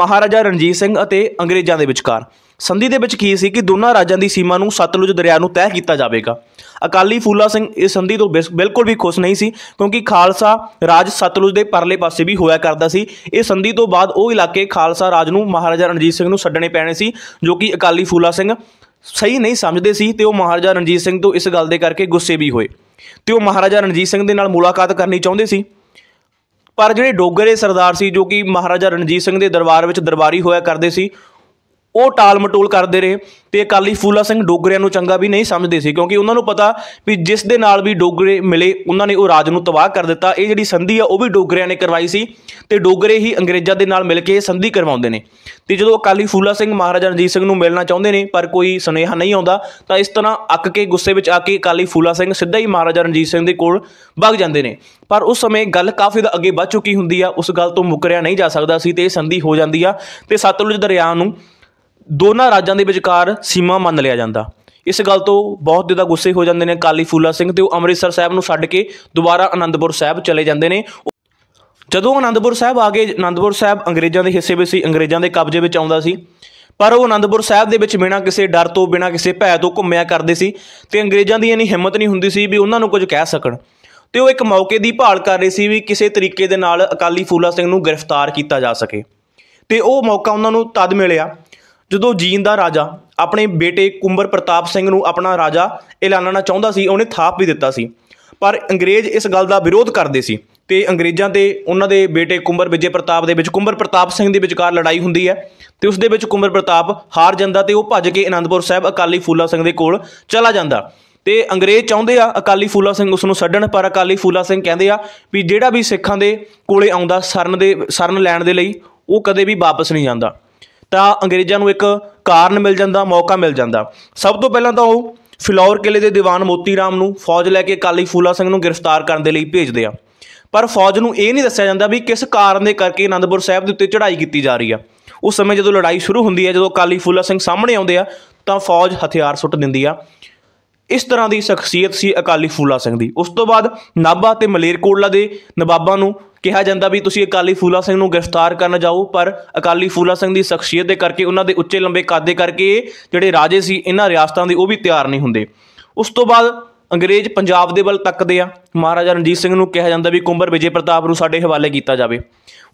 S1: ਮਹਾਰਾਜਾ ਰਣਜੀਤ ਸਿੰਘ ਅਤੇ ਅੰਗਰੇਜ਼ਾਂ ਦੇ ਵਿਚਕਾਰ ਸੰਧੀ ਦੇ ਵਿੱਚ ਕੀ ਸੀ ਕਿ ਦੋਨਾਂ ਰਾਜਾਂ ਦੀ ਸੀਮਾ ਨੂੰ ਸਤਲੁਜ ਦਰਿਆ ਨੂੰ ਤੈਅ ਕੀਤਾ ਜਾਵੇਗਾ ਅਕਾਲੀ ਫੂਲਾ ਸਿੰਘ ਇਸ ਸੰਧੀ ਤੋਂ ਬਿਲਕੁਲ ਵੀ ਖੁਸ਼ ਨਹੀਂ ਸੀ ਕਿਉਂਕਿ ਖਾਲਸਾ ਰਾਜ ਸਤਲੁਜ ਦੇ ਪਰਲੇ ਪਾਸੇ ਵੀ ਹੋਇਆ ਕਰਦਾ ਸੀ ਇਹ ਸੰਧੀ ਤੋਂ ਬਾਅਦ ਉਹ ਇਲਾਕੇ ਖਾਲਸਾ ਰਾਜ ਨੂੰ ਮਹਾਰਾਜਾ ਰਣਜੀਤ ਸਿੰਘ ਨੂੰ ਛੱਡਣੇ ਪੈਣੇ ਸੀ ਜੋ ਕਿ ਅਕਾਲੀ ਫੂਲਾ ਸਿੰਘ ਸਹੀ ਨਹੀਂ ਸਮਝਦੇ ਸੀ ਤੇ ਉਹ ਮਹਾਰਾਜਾ ਰਣਜੀਤ ਸਿੰਘ ਤੋਂ ਇਸ ਗੱਲ ਦੇ ਕਰਕੇ ਗੁੱਸੇ ਵੀ ਹੋਏ ਤੇ ਉਹ ਮਹਾਰਾਜਾ ਰਣਜੀਤ ਸਿੰਘ ਦੇ ਨਾਲ ਮੁਲਾਕਾਤ ਕਰਨੀ ਚਾਹੁੰਦੇ ਸੀ ਪਰ ਜਿਹੜੇ ਡੋਗਰੇ ਸਰਦਾਰ ਸੀ ਜੋ ਕਿ ਮਹਾਰਾਜਾ ਰਣਜੀਤ ਸਿੰਘ ਦੇ ਦਰਬਾਰ ਵਿੱਚ ਦਰਬਾਰੀ ਹੋਇਆ ਕਰਦੇ ਸੀ ਉਹ ਟਾਲ ਮਟੋਲ ਕਰਦੇ ਰਹੇ ਤੇ ਅਕਾਲੀ ਫੂਲਾ ਸਿੰਘ ਡੋਗਰਿਆਂ ਨੂੰ ਚੰਗਾ ਵੀ ਨਹੀਂ ਸਮਝਦੇ ਸੀ ਕਿਉਂਕਿ ਉਹਨਾਂ ਨੂੰ ਪਤਾ ਵੀ ਜਿਸ ਦੇ ਨਾਲ ਵੀ ਡੋਗਰੇ ਮਿਲੇ ਉਹਨਾਂ ਨੇ ਉਹ ਰਾਜ ਨੂੰ ਤਬਾਹ ਕਰ ਦਿੱਤਾ ਇਹ ਜਿਹੜੀ ਸੰਧੀ ਆ ਉਹ ਵੀ ਡੋਗਰਿਆਂ ਨੇ ਕਰਵਾਈ ਸੀ ਤੇ ਡੋਗਰੇ ਹੀ ਅੰਗਰੇਜ਼ਾਂ ਦੇ ਨਾਲ ਮਿਲ ਕੇ ਇਹ ਸੰਧੀ ਕਰਵਾਉਂਦੇ ਨੇ ਤੇ ਜਦੋਂ ਅਕਾਲੀ ਫੂਲਾ ਸਿੰਘ ਮਹਾਰਾਜਾ ਰਣਜੀਤ ਸਿੰਘ ਨੂੰ ਮਿਲਣਾ ਚਾਹੁੰਦੇ ਨੇ ਪਰ ਕੋਈ ਸੁਨੇਹਾ ਨਹੀਂ ਆਉਂਦਾ ਤਾਂ ਇਸ ਤਰ੍ਹਾਂ ਅੱਕ ਕੇ ਗੁੱਸੇ ਵਿੱਚ ਆ ਕੇ ਅਕਾਲੀ ਫੂਲਾ ਸਿੰਘ ਸਿੱਧਾ ਹੀ ਮਹਾਰਾਜਾ ਰਣਜੀਤ ਸਿੰਘ ਦੇ ਕੋਲ ਭੱਗ ਜਾਂਦੇ ਨੇ ਪਰ ਉਸ ਸਮੇਂ ਗੱਲ ਕਾਫੀ ਦਾ ਅੱਗੇ ਵੱਧ ਚੁੱਕੀ ਹੁੰਦੀ ਆ ਉਸ ਗੱਲ ਤੋਂ ਮੁਕਰਿਆ ਨਹੀਂ ਜਾ ਸਕਦਾ ਸੀ ਤੇ ਇਹ ਸੰਧੀ ਹੋ ਜਾਂਦੀ ਆ ਤੇ ਸਤਲੁਜ ਦਰਿਆ ਨੂੰ ਦੋਨਾਂ ਰਾਜਾਂ ਦੇ ਵਿਚਕਾਰ ਸੀਮਾ ਮੰਨ ਲਿਆ ਜਾਂਦਾ ਇਸ ਗੱਲ ਤੋਂ ਬਹੁਤ ਜ਼ਿਆਦਾ ਗੁੱਸੇ ਹੋ ਜਾਂਦੇ ਨੇ ਕਾਲੀ ਫੂਲਾ ਸਿੰਘ ਤੇ ਉਹ ਅੰਮ੍ਰਿਤਸਰ ਸਾਹਿਬ ਨੂੰ ਛੱਡ ਕੇ ਦੁਬਾਰਾ ਆਨੰਦਪੁਰ ਸਾਹਿਬ ਚਲੇ ਜਾਂਦੇ ਨੇ ਜਦੋਂ ਆਨੰਦਪੁਰ ਸਾਹਿਬ ਆ ਗਏ ਆਨੰਦਪੁਰ ਸਾਹਿਬ ਅੰਗਰੇਜ਼ਾਂ ਦੇ ਹਿੱਸੇ ਵਿੱਚ ਸੀ ਅੰਗਰੇਜ਼ਾਂ ਦੇ ਕਬਜ਼ੇ ਵਿੱਚ ਆਉਂਦਾ ਸੀ ਪਰ ਉਹ ਆਨੰਦਪੁਰ ਸਾਹਿਬ ਦੇ ਵਿੱਚ ਬਿਨਾਂ ਕਿਸੇ ਡਰ ਤੋਂ ਬਿਨਾਂ ਕਿਸੇ ਭੈ ਤੋਂ ਘੁੰਮਿਆ ਕਰਦੇ ਸੀ ਤੇ ਅੰਗਰੇਜ਼ਾਂ ਦੀ ਇਨੀ ਹਿੰਮਤ ਨਹੀਂ ਹੁੰਦੀ ਸੀ ਵੀ ਉਹਨਾਂ ਨੂੰ ਕੁਝ ਕਹਿ ਸਕਣ ਤੇ ਉਹ ਇੱਕ ਮੌਕੇ ਦੀ ਭਾਲ ਕਰ ਰਹੇ ਸੀ ਵੀ ਕਿਸੇ ਤਰੀਕੇ ਦੇ ਨਾਲ ਅਕਾਲੀ ਫੂਲਾ ਸਿੰਘ ਨੂੰ ਗ੍ਰਿਫਤਾਰ ਕੀਤਾ ਜਾ ਸਕੇ ਤੇ ਉਹ ਮੌਕਾ ਉਹਨਾਂ ਨੂੰ ਤਦ ਮਿਲਿਆ ਜਦੋਂ ਜੀਨ ਦਾ ਰਾਜਾ ਆਪਣੇ ਬੇਟੇ ਕੁੰਬਰ ਪ੍ਰਤਾਪ ਸਿੰਘ ਨੂੰ ਆਪਣਾ ਰਾਜਾ ਐਲਾਨਣਾ ਚਾਹੁੰਦਾ ਸੀ ਉਹਨੇ ਥਾਪ ਵੀ ਦਿੱਤਾ ਸੀ ਪਰ ਅੰਗਰੇਜ਼ ਇਸ ਗੱਲ ਦਾ ਵਿਰੋਧ ਕਰਦੇ ਸੀ ਤੇ ਅੰਗਰੇਜ਼ਾਂ ਤੇ ਉਹਨਾਂ ਦੇ ਬੇਟੇ ਕੁੰਬਰ ਵਿਜੇ ਪ੍ਰਤਾਪ ਦੇ ਵਿੱਚ ਕੁੰਬਰ ਪ੍ਰਤਾਪ ਸਿੰਘ ਦੇ ਵਿਚਕਾਰ ਲੜਾਈ ਹੁੰਦੀ ਹੈ ਤੇ ਉਸ ਦੇ ਵਿੱਚ ਕੁੰਬਰ ਪ੍ਰਤਾਪ ਹਾਰ ਜਾਂਦਾ ਤੇ ਉਹ ਭੱਜ ਕੇ ਆਨੰਦਪੁਰ ਸਾਹਿਬ ਅਕਾਲੀ ਫੂਲਾ ਸਿੰਘ ਦੇ ਕੋਲ ਚਲਾ ਜਾਂਦਾ ਤੇ ਅੰਗਰੇਜ਼ ਚਾਹੁੰਦੇ ਆ ਅਕਾਲੀ ਫੂਲਾ ਸਿੰਘ ਉਸ ਨੂੰ ਛੱਡਣ ਪਰ ਅਕਾਲੀ ਫੂਲਾ ਸਿੰਘ ਕਹਿੰਦੇ ਆ ਵੀ ਜਿਹੜਾ ਵੀ ਸਿੱਖਾਂ ਦੇ ਕੋਲੇ ਆਉਂਦਾ ਸਰਨ ਦੇ ਸਰਨ ਲੈਣ ਦੇ ਲਈ ਉਹ ਕਦੇ ਵੀ ਵਾਪਸ ਨਹੀਂ ਜਾਂਦਾ ਤਾਂ ਅੰਗਰੇਜ਼ਾਂ ਨੂੰ ਇੱਕ ਕਾਰਨ ਮਿਲ ਜਾਂਦਾ ਮੌਕਾ ਮਿਲ ਜਾਂਦਾ ਸਭ ਤੋਂ ਪਹਿਲਾਂ ਤਾਂ ਉਹ ਫਿਲੌਰ ਕਿਲੇ ਦੇ ਦੀਵਾਨ ਮੋਤੀ ਰਾਮ ਨੂੰ ਫੌਜ ਲੈ ਕੇ ਕਾਲੀ ਫੂਲਾ ਸਿੰਘ ਨੂੰ ਗ੍ਰਿਫਤਾਰ ਕਰਨ ਦੇ ਲਈ ਭੇਜਦੇ ਆ ਪਰ ਫੌਜ ਨੂੰ ਇਹ ਨਹੀਂ ਦੱਸਿਆ ਜਾਂਦਾ ਵੀ ਕਿਸ ਕਾਰਨ ਦੇ ਕਰਕੇ ਆਨੰਦਪੁਰ ਸਾਹਿਬ ਦੇ ਉੱਤੇ ਚੜ੍ਹਾਈ ਕੀਤੀ ਜਾ ਰਹੀ ਆ ਉਸ ਸਮੇਂ ਜਦੋਂ ਲੜਾਈ ਸ਼ੁਰੂ ਹੁੰਦੀ ਹੈ ਜਦੋਂ ਕਾਲੀ ਫੂਲਾ ਸਿੰਘ ਸਾਹਮਣੇ ਆਉਂਦੇ ਆ ਤਾਂ ਫੌਜ ਹਥਿਆਰ ਸੁੱਟ ਦਿੰਦੀ ਆ ਇਸ ਤਰ੍ਹਾਂ ਦੀ ਸ਼ਖਸੀਅਤ ਸੀ ਅਕਾਲੀ ਫੂਲਾ ਸਿੰਘ ਦੀ ਉਸ ਤੋਂ ਬਾਅਦ ਨਾਭਾ ਤੇ ਮਲੇਰਕੋਟਲਾ ਦੇ ਨਵਾਬਾਂ ਨੂੰ ਕਿਹਾ ਜਾਂਦਾ ਵੀ ਤੁਸੀਂ ਅਕਾਲੀ ਫੂਲਾ ਸਿੰਘ ਨੂੰ ਗ੍ਰਿਫਤਾਰ ਕਰਨ ਜਾਓ ਪਰ ਅਕਾਲੀ ਫੂਲਾ ਸਿੰਘ ਦੀ ਸ਼ਖਸੀਅਤ ਦੇ ਕਰਕੇ ਉਹਨਾਂ ਦੇ ਉੱਚੇ ਲੰਬੇ ਕਾਦੇ ਦੇ ਕਰਕੇ ਜਿਹੜੇ ਰਾਜੇ ਸੀ ਇਹਨਾਂ ਰਿਆਸਤਾਂ ਦੇ ਉਹ ਵੀ ਤਿਆਰ ਨਹੀਂ ਹੁੰਦੇ ਉਸ ਤੋਂ ਬਾਅਦ ਅੰਗਰੇਜ਼ ਪੰਜਾਬ ਦੇ ਵੱਲ ਤੱਕਦੇ ਆ ਮਹਾਰਾਜਾ ਰਣਜੀਤ ਸਿੰਘ ਨੂੰ ਕਿਹਾ ਜਾਂਦਾ ਵੀ ਕੁੰਬਰ ਵਿਜੇ ਪ੍ਰਤਾਪ ਨੂੰ ਸਾਡੇ ਹਵਾਲੇ ਕੀਤਾ ਜਾਵੇ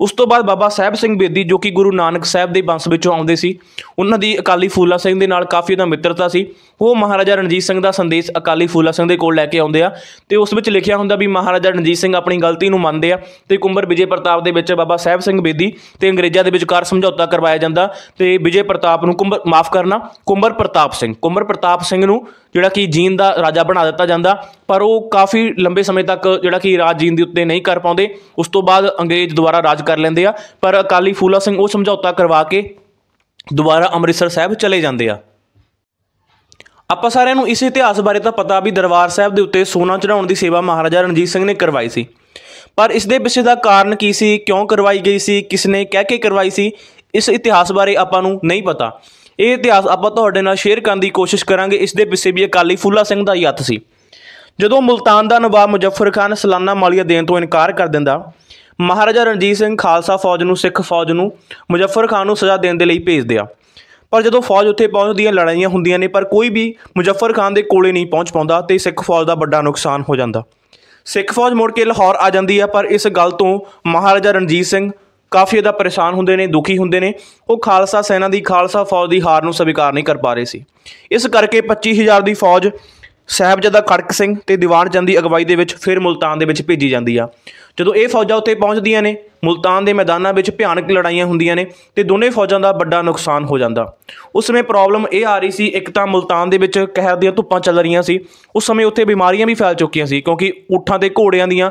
S1: ਉਸ ਤੋਂ ਬਾਅਦ ਬਾਬਾ ਸਾਹਿਬ ਸਿੰਘ ਬੇਦੀ ਜੋ ਕਿ ਗੁਰੂ ਨਾਨਕ ਸਾਹਿਬ ਦੇ ਵੰਸ਼ ਵਿੱਚੋਂ ਆਉਂਦੇ ਸੀ ਉਹਨਾਂ ਦੀ ਅਕਾਲੀ ਫੂਲਾ ਸਿੰਘ ਦੇ ਨਾਲ ਕਾਫੀ ਉਹਦਾ ਮਿੱਤਰਤਾ ਸੀ ਉਹ ਮਹਾਰਾਜਾ ਰਣਜੀਤ ਸਿੰਘ ਦਾ ਸੰਦੇਸ਼ ਅਕਾਲੀ ਫੂਲਾ ਸਿੰਘ ਦੇ ਕੋਲ ਲੈ ਕੇ ਆਉਂਦੇ ਆ ਤੇ ਉਸ ਵਿੱਚ ਲਿਖਿਆ ਹੁੰਦਾ ਵੀ ਮਹਾਰਾਜਾ ਰਣਜੀਤ ਸਿੰਘ ਆਪਣੀ ਗਲਤੀ ਨੂੰ ਮੰਨਦੇ ਆ ਤੇ ਕੁੰਬਰ ਵਿਜੇ ਪ੍ਰਤਾਪ ਦੇ ਵਿੱਚ ਬਾਬਾ ਸਾਹਿਬ ਸਿੰਘ ਬੇਦੀ ਤੇ ਅੰਗਰੇਜ਼ਾਂ ਦੇ ਵਿਚਕਾਰ ਸਮਝੌਤਾ ਕਰਵਾਇਆ ਜਾਂਦਾ ਤੇ ਵਿਜੇ ਪ੍ਰਤਾਪ ਨੂੰ ਕੁੰਬਰ ਮਾਫ ਕਰਨਾ ਕੁੰਬਰ ਪ੍ਰਤਾਪ ਸਿੰਘ ਕੁੰਬਰ ਪ੍ਰਤਾਪ ਸਿੰਘ ਨੂੰ ਜਿਹੜਾ ਕਿ ਜੀਨ ਦਾ ਰਾਜਾ ਬਣਾ ਦਿੱਤਾ ਜਾਂਦਾ ਪਰ ਉਹ ਕਾਫੀ ਲੰਬੇ ਸਮੇਂ ਤੱਕ ਜਿਹੜਾ ਕਿ ਰਾਜ ਜੀਨ ਦੇ ਉੱਤੇ ਨਹੀਂ ਕਰ ਪਾਉਂਦੇ ਉਸ ਤੋਂ ਬਾਅਦ ਅੰਗਰੇਜ਼ ਦੁਆਰਾ ਰਾਜ ਕਰ ਲੈਂਦੇ ਆ ਪਰ ਅਕਾਲੀ ਫੂਲਾ ਸਿੰਘ ਉਹ ਸਮਝੌਤਾ ਕਰਵਾ ਕੇ ਦੁਬਾਰਾ ਅੰਮ੍ਰਿਤਸਰ ਸਾਹਿਬ ਚਲੇ ਜਾਂਦੇ ਆ ਆਪਾਂ ਸਾਰਿਆਂ ਨੂੰ ਇਸ ਇਤਿਹਾਸ ਬਾਰੇ ਤਾਂ ਪਤਾ ਵੀ ਦਰਬਾਰ ਸਾਹਿਬ ਦੇ ਉੱਤੇ ਸੋਨਾ ਚੜਾਉਣ ਦੀ ਸੇਵਾ ਮਹਾਰਾਜਾ ਰਣਜੀਤ ਸਿੰਘ ਨੇ ਕਰਵਾਈ ਸੀ ਪਰ ਇਸ ਦੇ ਪਿੱਛੇ ਦਾ ਕਾਰਨ ਕੀ ਸੀ ਕਿਉਂ ਕਰਵਾਈ ਗਈ ਸੀ ਕਿਸ ਨੇ ਕਹਿ ਕੇ ਕਰਵਾਈ ਸੀ ਇਸ ਇਤਿਹਾਸ ਬਾਰੇ ਆਪਾਂ ਨੂੰ ਨਹੀਂ ਪਤਾ ਇਹ ਇਤਿਹਾਸ ਆਪਾਂ ਤੁਹਾਡੇ ਨਾਲ ਸ਼ੇਅਰ ਕਰਨ ਦੀ ਕੋਸ਼ਿਸ਼ ਕਰਾਂਗੇ ਇਸ ਦੇ ਪਿੱਛੇ ਵੀ ਅਕਾਲੀ ਫੂਲਾ ਸਿੰਘ ਦਾ ਹੱਥ ਸੀ ਜਦੋਂ ਮੁਲਤਾਨ ਦਾ ਨਵਾਬ ਮੁਜ਼ੱਫਰ ਖਾਨ ਸਲਾਨਾ ਮਾਲੀਆ ਦੇਣ ਤੋਂ ਇਨਕਾਰ ਕਰ ਦਿੰਦਾ ਮਹਾਰਾਜਾ ਰਣਜੀਤ ਸਿੰਘ ਖਾਲਸਾ ਫੌਜ ਨੂੰ ਸਿੱਖ ਫੌਜ ਨੂੰ ਮੁਜ਼ੱਫਰ ਖਾਨ ਨੂੰ ਸਜ਼ਾ ਦੇਣ ਦੇ ਲਈ ਭੇਜਦੇ ਆ ਪਰ ਜਦੋਂ ਫੌਜ ਉੱਥੇ ਪਹੁੰਚਦੀ ਹੈ ਲੜਾਈਆਂ ਹੁੰਦੀਆਂ ਨੇ ਪਰ ਕੋਈ ਵੀ ਮੁਜ਼ੱਫਰ ਖਾਨ ਦੇ ਕੋਲੇ ਨਹੀਂ ਪਹੁੰਚ ਪਾਉਂਦਾ ਤੇ ਸਿੱਖ ਫੌਜ ਦਾ ਵੱਡਾ ਨੁਕਸਾਨ ਹੋ ਜਾਂਦਾ ਸਿੱਖ ਫੌਜ ਮੁੜ ਕੇ ਲਾਹੌਰ ਆ ਜਾਂਦੀ ਹੈ ਪਰ ਇਸ ਗੱਲ ਤੋਂ ਮਹਾਰਾਜਾ ਰਣਜੀਤ ਸਿੰਘ ਕਾਫੀ ਜ਼ਿਆਦਾ ਪਰੇਸ਼ਾਨ ਹੁੰਦੇ ਨੇ ਦੁਖੀ ਹੁੰਦੇ ਨੇ ਉਹ ਖਾਲਸਾ ਸੈਨਾ ਦੀ ਖਾਲਸਾ ਫੌਜ ਦੀ ਹਾਰ ਨੂੰ ਸਵੀਕਾਰ ਨਹੀਂ ਕਰ ਪਾ ਰਹੇ ਸੀ ਇਸ ਕਰਕੇ 25000 ਦੀ ਫੌਜ ਸਾਹਿਬਜ਼ਾਦਾ ਖੜਕ ਸਿੰਘ ਤੇ ਦੀਵਾਨ ਚੰਦ ਦੀ ਅਗਵਾਈ ਦੇ ਵਿੱਚ ਫਿਰ ਮੁਲਤਾਨ ਦੇ ਵਿੱਚ ਭੇਜੀ ਜਾਂਦੀ ਆ ਜਦੋਂ ਇਹ ਫੌਜਾਂ ਉੱਤੇ ਪਹੁੰਚਦੀਆਂ ਨੇ ਮੁਲਤਾਨ ਦੇ ਮੈਦਾਨਾਂ ਵਿੱਚ ਭਿਆਨਕ ਲੜਾਈਆਂ ਹੁੰਦੀਆਂ ਨੇ ਤੇ ਦੋਨੇ ਫੌਜਾਂ ਦਾ ਵੱਡਾ ਨੁਕਸਾਨ ਹੋ ਜਾਂਦਾ ਉਸ ਸਮੇਂ ਪ੍ਰੋਬਲਮ ਇਹ ਆ ਰਹੀ ਸੀ ਇੱਕ ਤਾਂ ਮੁਲਤਾਨ ਦੇ ਵਿੱਚ ਕਹਿਰ ਦੀਆਂ ਧੁੱਪਾਂ ਚੱਲ ਰਹੀਆਂ ਸੀ ਉਸ ਸਮੇਂ ਉੱਥੇ ਬਿਮਾਰੀਆਂ ਵੀ ਫੈਲ ਚੁੱਕੀਆਂ ਸੀ ਕਿਉਂਕਿ ਊਠਾਂ ਤੇ ਘੋੜਿਆਂ ਦੀਆਂ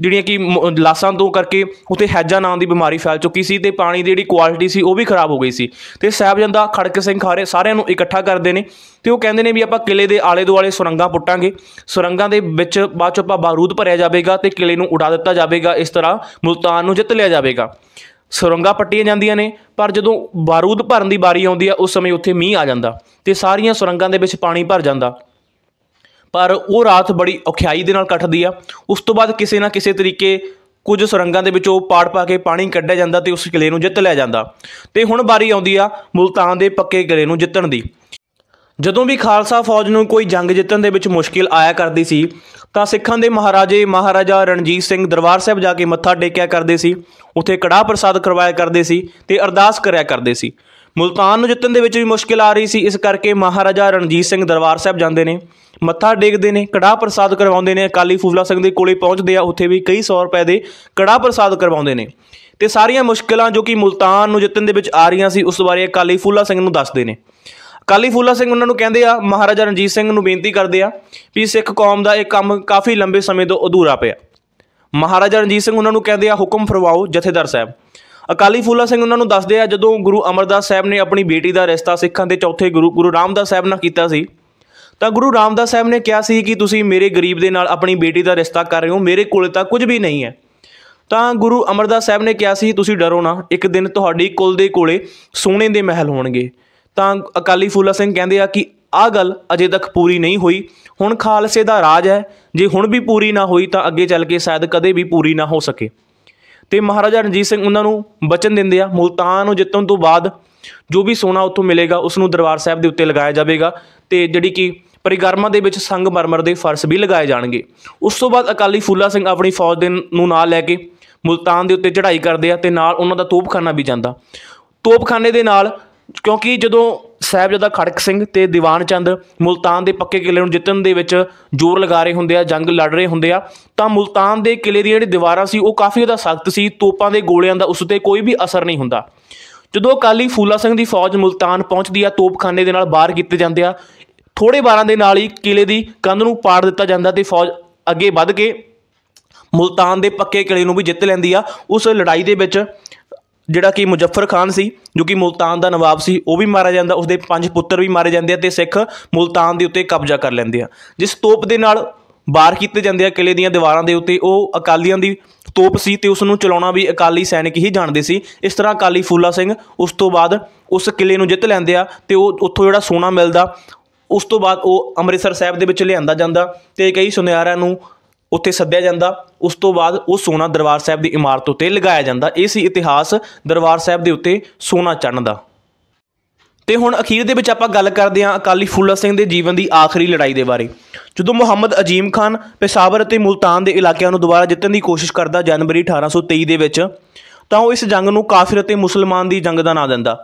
S1: ਜਿਹੜੀਆਂ ਕਿ ਲਾਸਾਂ ਤੋਂ ਕਰਕੇ ਉੱਥੇ ਹੈਜਾ ਨਾਂ ਦੀ ਬਿਮਾਰੀ ਫੈਲ ਚੁੱਕੀ ਸੀ ਤੇ ਪਾਣੀ ਦੀ ਜਿਹੜੀ ਕੁਆਲਿਟੀ ਸੀ ਉਹ ਵੀ ਖਰਾਬ ਹੋ ਗਈ ਸੀ ਤੇ ਜੰਦਾ ਖੜਕ ਸਿੰਘ ਖਾਰੇ ਸਾਰਿਆਂ ਨੂੰ ਇਕੱਠਾ ਕਰਦੇ ਨੇ ਤੇ ਉਹ ਕਹਿੰਦੇ ਨੇ ਵੀ ਆਪਾਂ ਕਿਲੇ ਦੇ ਆਲੇ ਦੁਆਲੇ ਸੁਰੰਗਾਂ ਪੁੱਟਾਂਗੇ ਸੁਰੰਗਾਂ ਦੇ ਵਿੱਚ ਬਾਅਦ ਚ ਆਪਾਂ ਬਾਰੂਦ ਭਰਿਆ ਜਾਵੇਗਾ ਤੇ ਕਿਲੇ ਨੂੰ ਉਡਾ ਦਿੱਤਾ ਜਾਵੇਗਾ ਇਸ ਤਰ੍ਹਾਂ ਮੁਲਤਾਨ ਨੂੰ ਜਿੱਤ ਲਿਆ ਜਾਵੇਗਾ ਸੁਰੰਗਾਂ ਪੱਟੀਆਂ ਜਾਂਦੀਆਂ ਨੇ ਪਰ ਜਦੋਂ ਬਾਰੂਦ ਭਰਨ ਦੀ ਵਾਰੀ ਆਉਂਦੀ ਆ ਉਸ ਸਮੇਂ ਉੱਥੇ ਮੀਂਹ ਆ ਜਾਂਦਾ ਤੇ ਸਾਰੀਆਂ ਸੁਰੰਗਾਂ ਦੇ ਵਿੱਚ ਪਾਣੀ ਭਰ ਜਾਂਦਾ ਪਰ ਉਹ ਰਾਤ ਬੜੀ ਔਖਿਆਈ ਦੇ ਨਾਲ ਕੱਟਦੀ ਆ ਉਸ ਤੋਂ ਬਾਅਦ ਕਿਸੇ ਨਾ ਕਿਸੇ ਤਰੀਕੇ ਕੁਝ ਸੁਰੰਗਾਂ ਦੇ ਵਿੱਚੋਂ ਪਾੜ ਪਾ ਕੇ ਪਾਣੀ ਕੱਢਿਆ ਜਾਂਦਾ ਤੇ ਉਸ ਕਿਲੇ ਨੂੰ ਜਿੱਤ ਲਿਆ ਜਾਂਦਾ ਤੇ ਹੁਣ ਵਾਰੀ ਆਉਂਦੀ ਆ ਮੁਲਤਾਨ ਦੇ ਪੱਕੇ ਕਿਲੇ ਨੂੰ ਜਿੱਤਣ ਦੀ ਜਦੋਂ ਵੀ ਖਾਲਸਾ ਫੌਜ ਨੂੰ ਕੋਈ ਜੰਗ ਜਿੱਤਣ ਦੇ ਵਿੱਚ ਮੁਸ਼ਕਿਲ ਆਇਆ ਕਰਦੀ ਸੀ ਤਾਂ ਸਿੱਖਾਂ ਦੇ ਮਹਾਰਾਜੇ ਮਹਾਰਾਜਾ ਰਣਜੀਤ ਸਿੰਘ ਦਰਬਾਰ ਸਾਹਿਬ ਜਾ ਕੇ ਮੱਥਾ ਟੇਕਿਆ ਕਰਦੇ ਸੀ ਉੱਥੇ ਕੜਾਹ ਪ੍ਰਸਾਦ ਕਰਵਾਇਆ ਕਰਦੇ ਸੀ ਤੇ ਅਰਦਾਸ ਕਰਿਆ ਕਰਦੇ ਸੀ ਮੁਲਤਾਨ ਨੂੰ ਜਿੱਤਣ ਦੇ ਵਿੱਚ ਵੀ ਮੁਸ਼ਕਿਲ ਆ ਰਹੀ ਸੀ ਇਸ ਕਰਕੇ ਮਹਾਰਾਜਾ ਰਣਜੀਤ ਸਿੰਘ ਦਰਬਾਰ ਸਾਹਿਬ ਜਾਂਦੇ ਨੇ ਮੱਥਾ ਟੇਕਦੇ ਨੇ ਕੜਾ ਪ੍ਰਸਾਦ ਕਰਵਾਉਂਦੇ ਨੇ ਅਕਾਲੀ ਫੂਲਾ ਸਿੰਘ ਦੇ ਕੋਲੇ ਪਹੁੰਚਦੇ ਆ ਉੱਥੇ ਵੀ ਕਈ 100 ਰੁਪਏ ਦੇ ਕੜਾ ਪ੍ਰਸਾਦ ਕਰਵਾਉਂਦੇ ਨੇ ਤੇ ਸਾਰੀਆਂ ਮੁਸ਼ਕਿਲਾਂ ਜੋ ਕਿ ਮੁਲਤਾਨ ਨੂੰ ਜਿੱਤਣ ਦੇ ਵਿੱਚ ਆ ਰਹੀਆਂ ਸੀ ਉਸ ਬਾਰੇ ਅਕਾਲੀ ਫੂਲਾ ਸਿੰਘ ਨੂੰ ਦੱਸਦੇ ਨੇ ਅਕਾਲੀ ਫੂਲਾ ਸਿੰਘ ਉਹਨਾਂ ਨੂੰ ਕਹਿੰਦੇ ਆ ਮਹਾਰਾਜਾ ਰਣਜੀਤ ਸਿੰਘ ਨੂੰ ਬੇਨਤੀ ਕਰਦੇ ਆ ਵੀ ਸਿੱਖ ਕੌਮ ਦਾ ਇਹ ਕੰਮ ਕਾਫੀ ਲੰਬੇ ਸਮੇਂ ਤੋਂ ਅਧੂਰਾ ਪਿਆ ਮਹਾਰਾਜਾ ਰਣਜੀਤ ਸਿੰਘ ਉਹਨਾਂ ਨੂੰ ਕਹਿੰਦੇ ਆ ਹੁਕਮ ਫਰਵਾਓ ਜਥੇਦਾਰ ਸਾਹਿਬ ਅਕਾਲੀ ਫੂਲਾ ਸਿੰਘ ਉਹਨਾਂ ਨੂੰ ਦੱਸਦੇ ਆ ਜਦੋਂ ਗੁਰੂ ਅਮਰਦਾਸ ਸਾਹਿਬ ਨੇ ਆਪਣੀ ਬੇਟੀ ਦਾ ਰਿਸ਼ਤਾ ਸਿੱਖਾਂ ਦੇ ਚੌਥੇ ਗੁਰੂ ਗੁਰੂ ਰਾਮਦਾਸ ਸਾਹਿਬ ਨਾਲ ਕੀਤਾ ਸੀ ਤਾਂ ਗੁਰੂ ਰਾਮਦਾਸ ਸਾਹਿਬ ਨੇ ਕਿਹਾ ਸੀ ਕਿ ਤੁਸੀਂ ਮੇਰੇ ਗਰੀਬ ਦੇ ਨਾਲ ਆਪਣੀ ਬੇਟੀ ਦਾ ਰਿਸ਼ਤਾ ਕਰ ਰਹੇ ਹੋ ਮੇਰੇ ਕੋਲ ਤਾਂ ਕੁਝ ਵੀ ਨਹੀਂ ਹੈ ਤਾਂ ਗੁਰੂ ਅਮਰਦਾਸ ਸਾਹਿਬ ਨੇ ਕਿਹਾ ਸੀ ਤੁਸੀਂ ਡਰੋ ਨਾ ਇੱਕ ਦਿਨ ਤੁਹਾਡੀ ਕੁਲ ਦੇ ਕੋਲੇ ਸੋਨੇ ਦੇ ਮਹਿਲ ਹੋਣਗੇ ਤਾਂ ਅਕਾਲੀ ਫੂਲਾ ਸਿੰਘ ਕਹਿੰਦੇ ਆ ਕਿ ਆ ਗੱਲ ਅਜੇ ਤੱਕ ਪੂਰੀ ਨਹੀਂ ਹੋਈ ਹੁਣ ਖਾਲਸੇ ਦਾ ਰਾਜ ਹੈ ਜੇ ਹੁਣ ਵੀ ਪੂਰੀ ਨਾ ਹੋਈ ਤਾਂ ਅੱਗੇ ਚੱਲ ਕੇ ਸ਼ਾਇਦ ਕਦੇ ਵੀ ਪੂਰੀ ਨਾ ਹੋ ਸਕੇ ਤੇ ਮਹਾਰਾਜਾ ਰਣਜੀਤ ਸਿੰਘ ਉਹਨਾਂ ਨੂੰ ਬਚਨ ਦਿੰਦੇ ਆ ਮੁਲਤਾਨ ਨੂੰ ਜਿੱਤਣ ਤੋਂ ਬਾਅਦ ਜੋ ਵੀ ਸੋਨਾ ਉੱਥੋਂ ਮਿਲੇਗਾ ਉਸ ਨੂੰ ਦਰਬਾਰ ਸਾਹਿਬ ਦੇ ਉੱਤੇ ਲਗਾਇਆ ਜਾਵੇਗਾ ਤੇ ਜਿਹੜੀ ਕਿ ਪਰਿਗਰਮਾ ਦੇ ਵਿੱਚ ਸੰਗ ਮਰਮਰ ਦੇ ਫਰਸ਼ ਵੀ ਲਗਾਏ ਜਾਣਗੇ ਉਸ ਤੋਂ ਬਾਅਦ ਅਕਾਲੀ ਫੂਲਾ ਸਿੰਘ ਆਪਣੀ ਫੌਜ ਦੇ ਨੂੰ ਨਾਲ ਲੈ ਕੇ ਮੁਲਤਾਨ ਦੇ ਉੱਤੇ ਚੜ੍ਹਾਈ ਕਰਦੇ ਆ ਤੇ ਨਾਲ ਉਹਨਾਂ ਦਾ ਤੋਪਖਾਨਾ ਵੀ ਜਾਂਦਾ ਤੋਪਖਾਨੇ ਦੇ ਨਾਲ ਕਿਉਂਕਿ ਜਦੋਂ ਸਾਹਿਬਜ਼ਾਦਾ ਖੜਕ ਸਿੰਘ ਤੇ ਦੀਵਾਨ ਚੰਦ ਮੁਲਤਾਨ ਦੇ ਪੱਕੇ ਕਿਲੇ ਨੂੰ ਜਿੱਤਣ ਦੇ ਵਿੱਚ ਜ਼ੋਰ ਲਗਾ ਰਹੇ ਹੁੰਦੇ ਆ ਜੰਗ ਲੜ ਰਹੇ ਹੁੰਦੇ ਆ ਤਾਂ ਮੁਲਤਾਨ ਦੇ ਕਿਲੇ ਦੀ ਜਿਹੜੀ ਦੀਵਾਰਾਂ ਸੀ ਉਹ ਕਾਫੀ ਜ਼ਿਆਦਾ ਸਖਤ ਸੀ ਤੋਪਾਂ ਦੇ ਗੋਲਿਆਂ ਦਾ ਉਸ ਤੇ ਕੋਈ ਵੀ ਅਸਰ ਨਹੀਂ ਹੁੰਦਾ ਜਦੋਂ ਅਕਾਲੀ ਫੂਲਾ ਸਿੰਘ ਦੀ ਫੌਜ ਮੁਲਤਾਨ ਪਹੁੰਚਦੀ ਆ ਤੋਪਖਾਨੇ ਦੇ ਨਾਲ ਬਾਹਰ ਕੀਤੇ ਜਾਂਦੇ ਆ ਥੋੜੇ ਬਾਰਾਂ ਦੇ ਨਾਲ ਹੀ ਕਿਲੇ ਦੀ ਕੰਧ ਨੂੰ ਪਾੜ ਦਿੱਤਾ ਜਾਂਦਾ ਤੇ ਫੌਜ ਅੱਗੇ ਵੱਧ ਕੇ ਮੁਲਤਾਨ ਦੇ ਪੱਕੇ ਕਿਲੇ ਨੂੰ ਵੀ ਜਿੱਤ ਲੈਂਦੀ ਆ ਉਸ ਲੜਾਈ ਦੇ ਵਿੱਚ ਜਿਹੜਾ ਕਿ ਮੁਜ਼ੱਫਰ ਖਾਨ ਸੀ ਜੋ ਕਿ ਮੁਲਤਾਨ ਦਾ ਨਵਾਬ ਸੀ ਉਹ ਵੀ ਮਾਰਿਆ ਜਾਂਦਾ ਉਸਦੇ ਪੰਜ ਪੁੱਤਰ ਵੀ ਮਾਰੇ ਜਾਂਦੇ ਆ ਤੇ ਸਿੱਖ ਮੁਲਤਾਨ ਦੇ ਉੱਤੇ ਕਬਜ਼ਾ ਕਰ ਲੈਂਦੇ ਆ ਜਿਸ ਤੋਪ ਦੇ ਨਾਲ ਬਾਰ ਕੀਤੇ ਜਾਂਦੇ ਆ ਕਿਲੇ ਦੀਆਂ ਦੀਵਾਰਾਂ ਦੇ ਉੱਤੇ ਉਹ ਅਕਾਲੀਆਂ ਦੀ ਤੋਪ ਸੀ ਤੇ ਉਸ ਨੂੰ ਚਲਾਉਣਾ ਵੀ ਅਕਾਲੀ ਸੈਨਿਕ ਹੀ ਜਾਣਦੇ ਸੀ ਇਸ ਤਰ੍ਹਾਂ ਅਕਾਲੀ ਫੂਲਾ ਸਿੰਘ ਉਸ ਤੋਂ ਬਾਅਦ ਉਸ ਕਿਲੇ ਨੂੰ ਜਿੱਤ ਲੈਂਦੇ ਆ ਤੇ ਉਹ ਉੱਥੋਂ ਜਿਹੜਾ ਸੋਨਾ ਮਿਲਦਾ ਉਸ ਤੋਂ ਬਾਅਦ ਉਹ ਅੰਮ੍ਰਿਤਸਰ ਸਾਹਿਬ ਦੇ ਵਿੱਚ ਲਿਆਂਦਾ ਜਾਂਦਾ ਤੇ ਕਈ ਸੁਨਿਆਰਾਂ ਨੂੰ ਉੱਥੇ ਸੱਦਿਆ ਜਾਂਦਾ ਉਸ ਤੋਂ ਬਾਅਦ ਉਹ ਸੋਨਾ ਦਰਬਾਰ ਸਾਹਿਬ ਦੀ ਇਮਾਰਤ ਉੱਤੇ ਲਗਾਇਆ ਜਾਂਦਾ ਇਹ ਸੀ ਇਤਿਹਾਸ ਦਰਬਾਰ ਸਾਹਿਬ ਦੇ ਉੱਤੇ ਸੋਨਾ ਚੜਨ ਦਾ ਤੇ ਹੁਣ ਅਖੀਰ ਦੇ ਵਿੱਚ ਆਪਾਂ ਗੱਲ ਕਰਦੇ ਹਾਂ ਅਕਾਲੀ ਫੂਲਾ ਸਿੰਘ ਦੇ ਜੀਵਨ ਦੀ ਆਖਰੀ ਲੜਾਈ ਦੇ ਬਾਰੇ ਜਦੋਂ ਮੁਹੰਮਦ ਅਜੀਮ ਖਾਨ ਪੇਸ਼ਾਵਰ ਅਤੇ ਮੁਲਤਾਨ ਦੇ ਇਲਾਕਿਆਂ ਨੂੰ ਦੁਬਾਰਾ ਜਿੱਤਣ ਦੀ ਕੋਸ਼ਿਸ਼ ਕਰਦਾ ਜਨਵਰੀ 1823 ਦੇ ਵਿੱਚ ਤਾਂ ਉਹ ਇਸ ਜੰਗ ਨੂੰ ਕਾਫਰ ਅਤੇ ਮੁਸਲਮਾਨ ਦੀ ਜੰਗ ਦਾ ਨਾਂ ਦਿੰਦਾ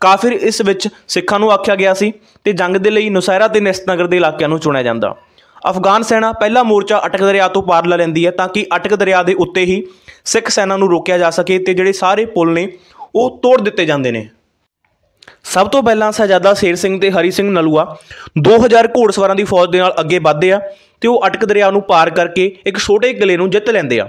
S1: ਕਾਫਰ ਇਸ ਵਿੱਚ ਸਿੱਖਾਂ ਨੂੰ ਆਖਿਆ ਗਿਆ ਸੀ ਤੇ ਜੰਗ ਦੇ ਲਈ ਨੁਸੈਰਾ ਤੇ ਨਿਸਤਨਗਰ ਦੇ ਇਲਾਕਿਆਂ ਨੂੰ ਚੁਣਿਆ ਜਾਂਦਾ ਅਫਗਾਨ ਸੈਨਾ ਪਹਿਲਾ ਮੋਰਚਾ ਅਟਕ ਦਰਿਆ ਤੋਂ ਪਾਰ ਲੈ ਲੈਂਦੀ ਹੈ ਤਾਂ ਕਿ ਅਟਕ ਦਰਿਆ ਦੇ ਉੱਤੇ ਹੀ ਸਿੱਖ ਸੈਨਾ ਨੂੰ ਰੋਕਿਆ ਜਾ ਸਕੇ ਤੇ ਜਿਹੜੇ ਸਾਰੇ ਪੁਲ ਨੇ ਉਹ ਤੋੜ ਦਿੱਤੇ ਜਾਂਦੇ ਨੇ ਸਭ ਤੋਂ ਪਹਿਲਾਂ ਸਹਜਾਦਾ ਸ਼ੇਰ ਸਿੰਘ ਤੇ ਹਰੀ ਸਿੰਘ ਨਲੂਆ 2000 ਘੋੜਸਵਾਰਾਂ ਦੀ ਫੌਜ ਦੇ ਨਾਲ ਅੱਗੇ ਵਧਦੇ ਆ ਤੇ ਉਹ ਅਟਕ ਦਰਿਆ ਨੂੰ ਪਾਰ ਕਰਕੇ ਇੱਕ ਛੋਟੇ ਕਿਲੇ ਨੂੰ ਜਿੱਤ ਲੈਂਦੇ ਆ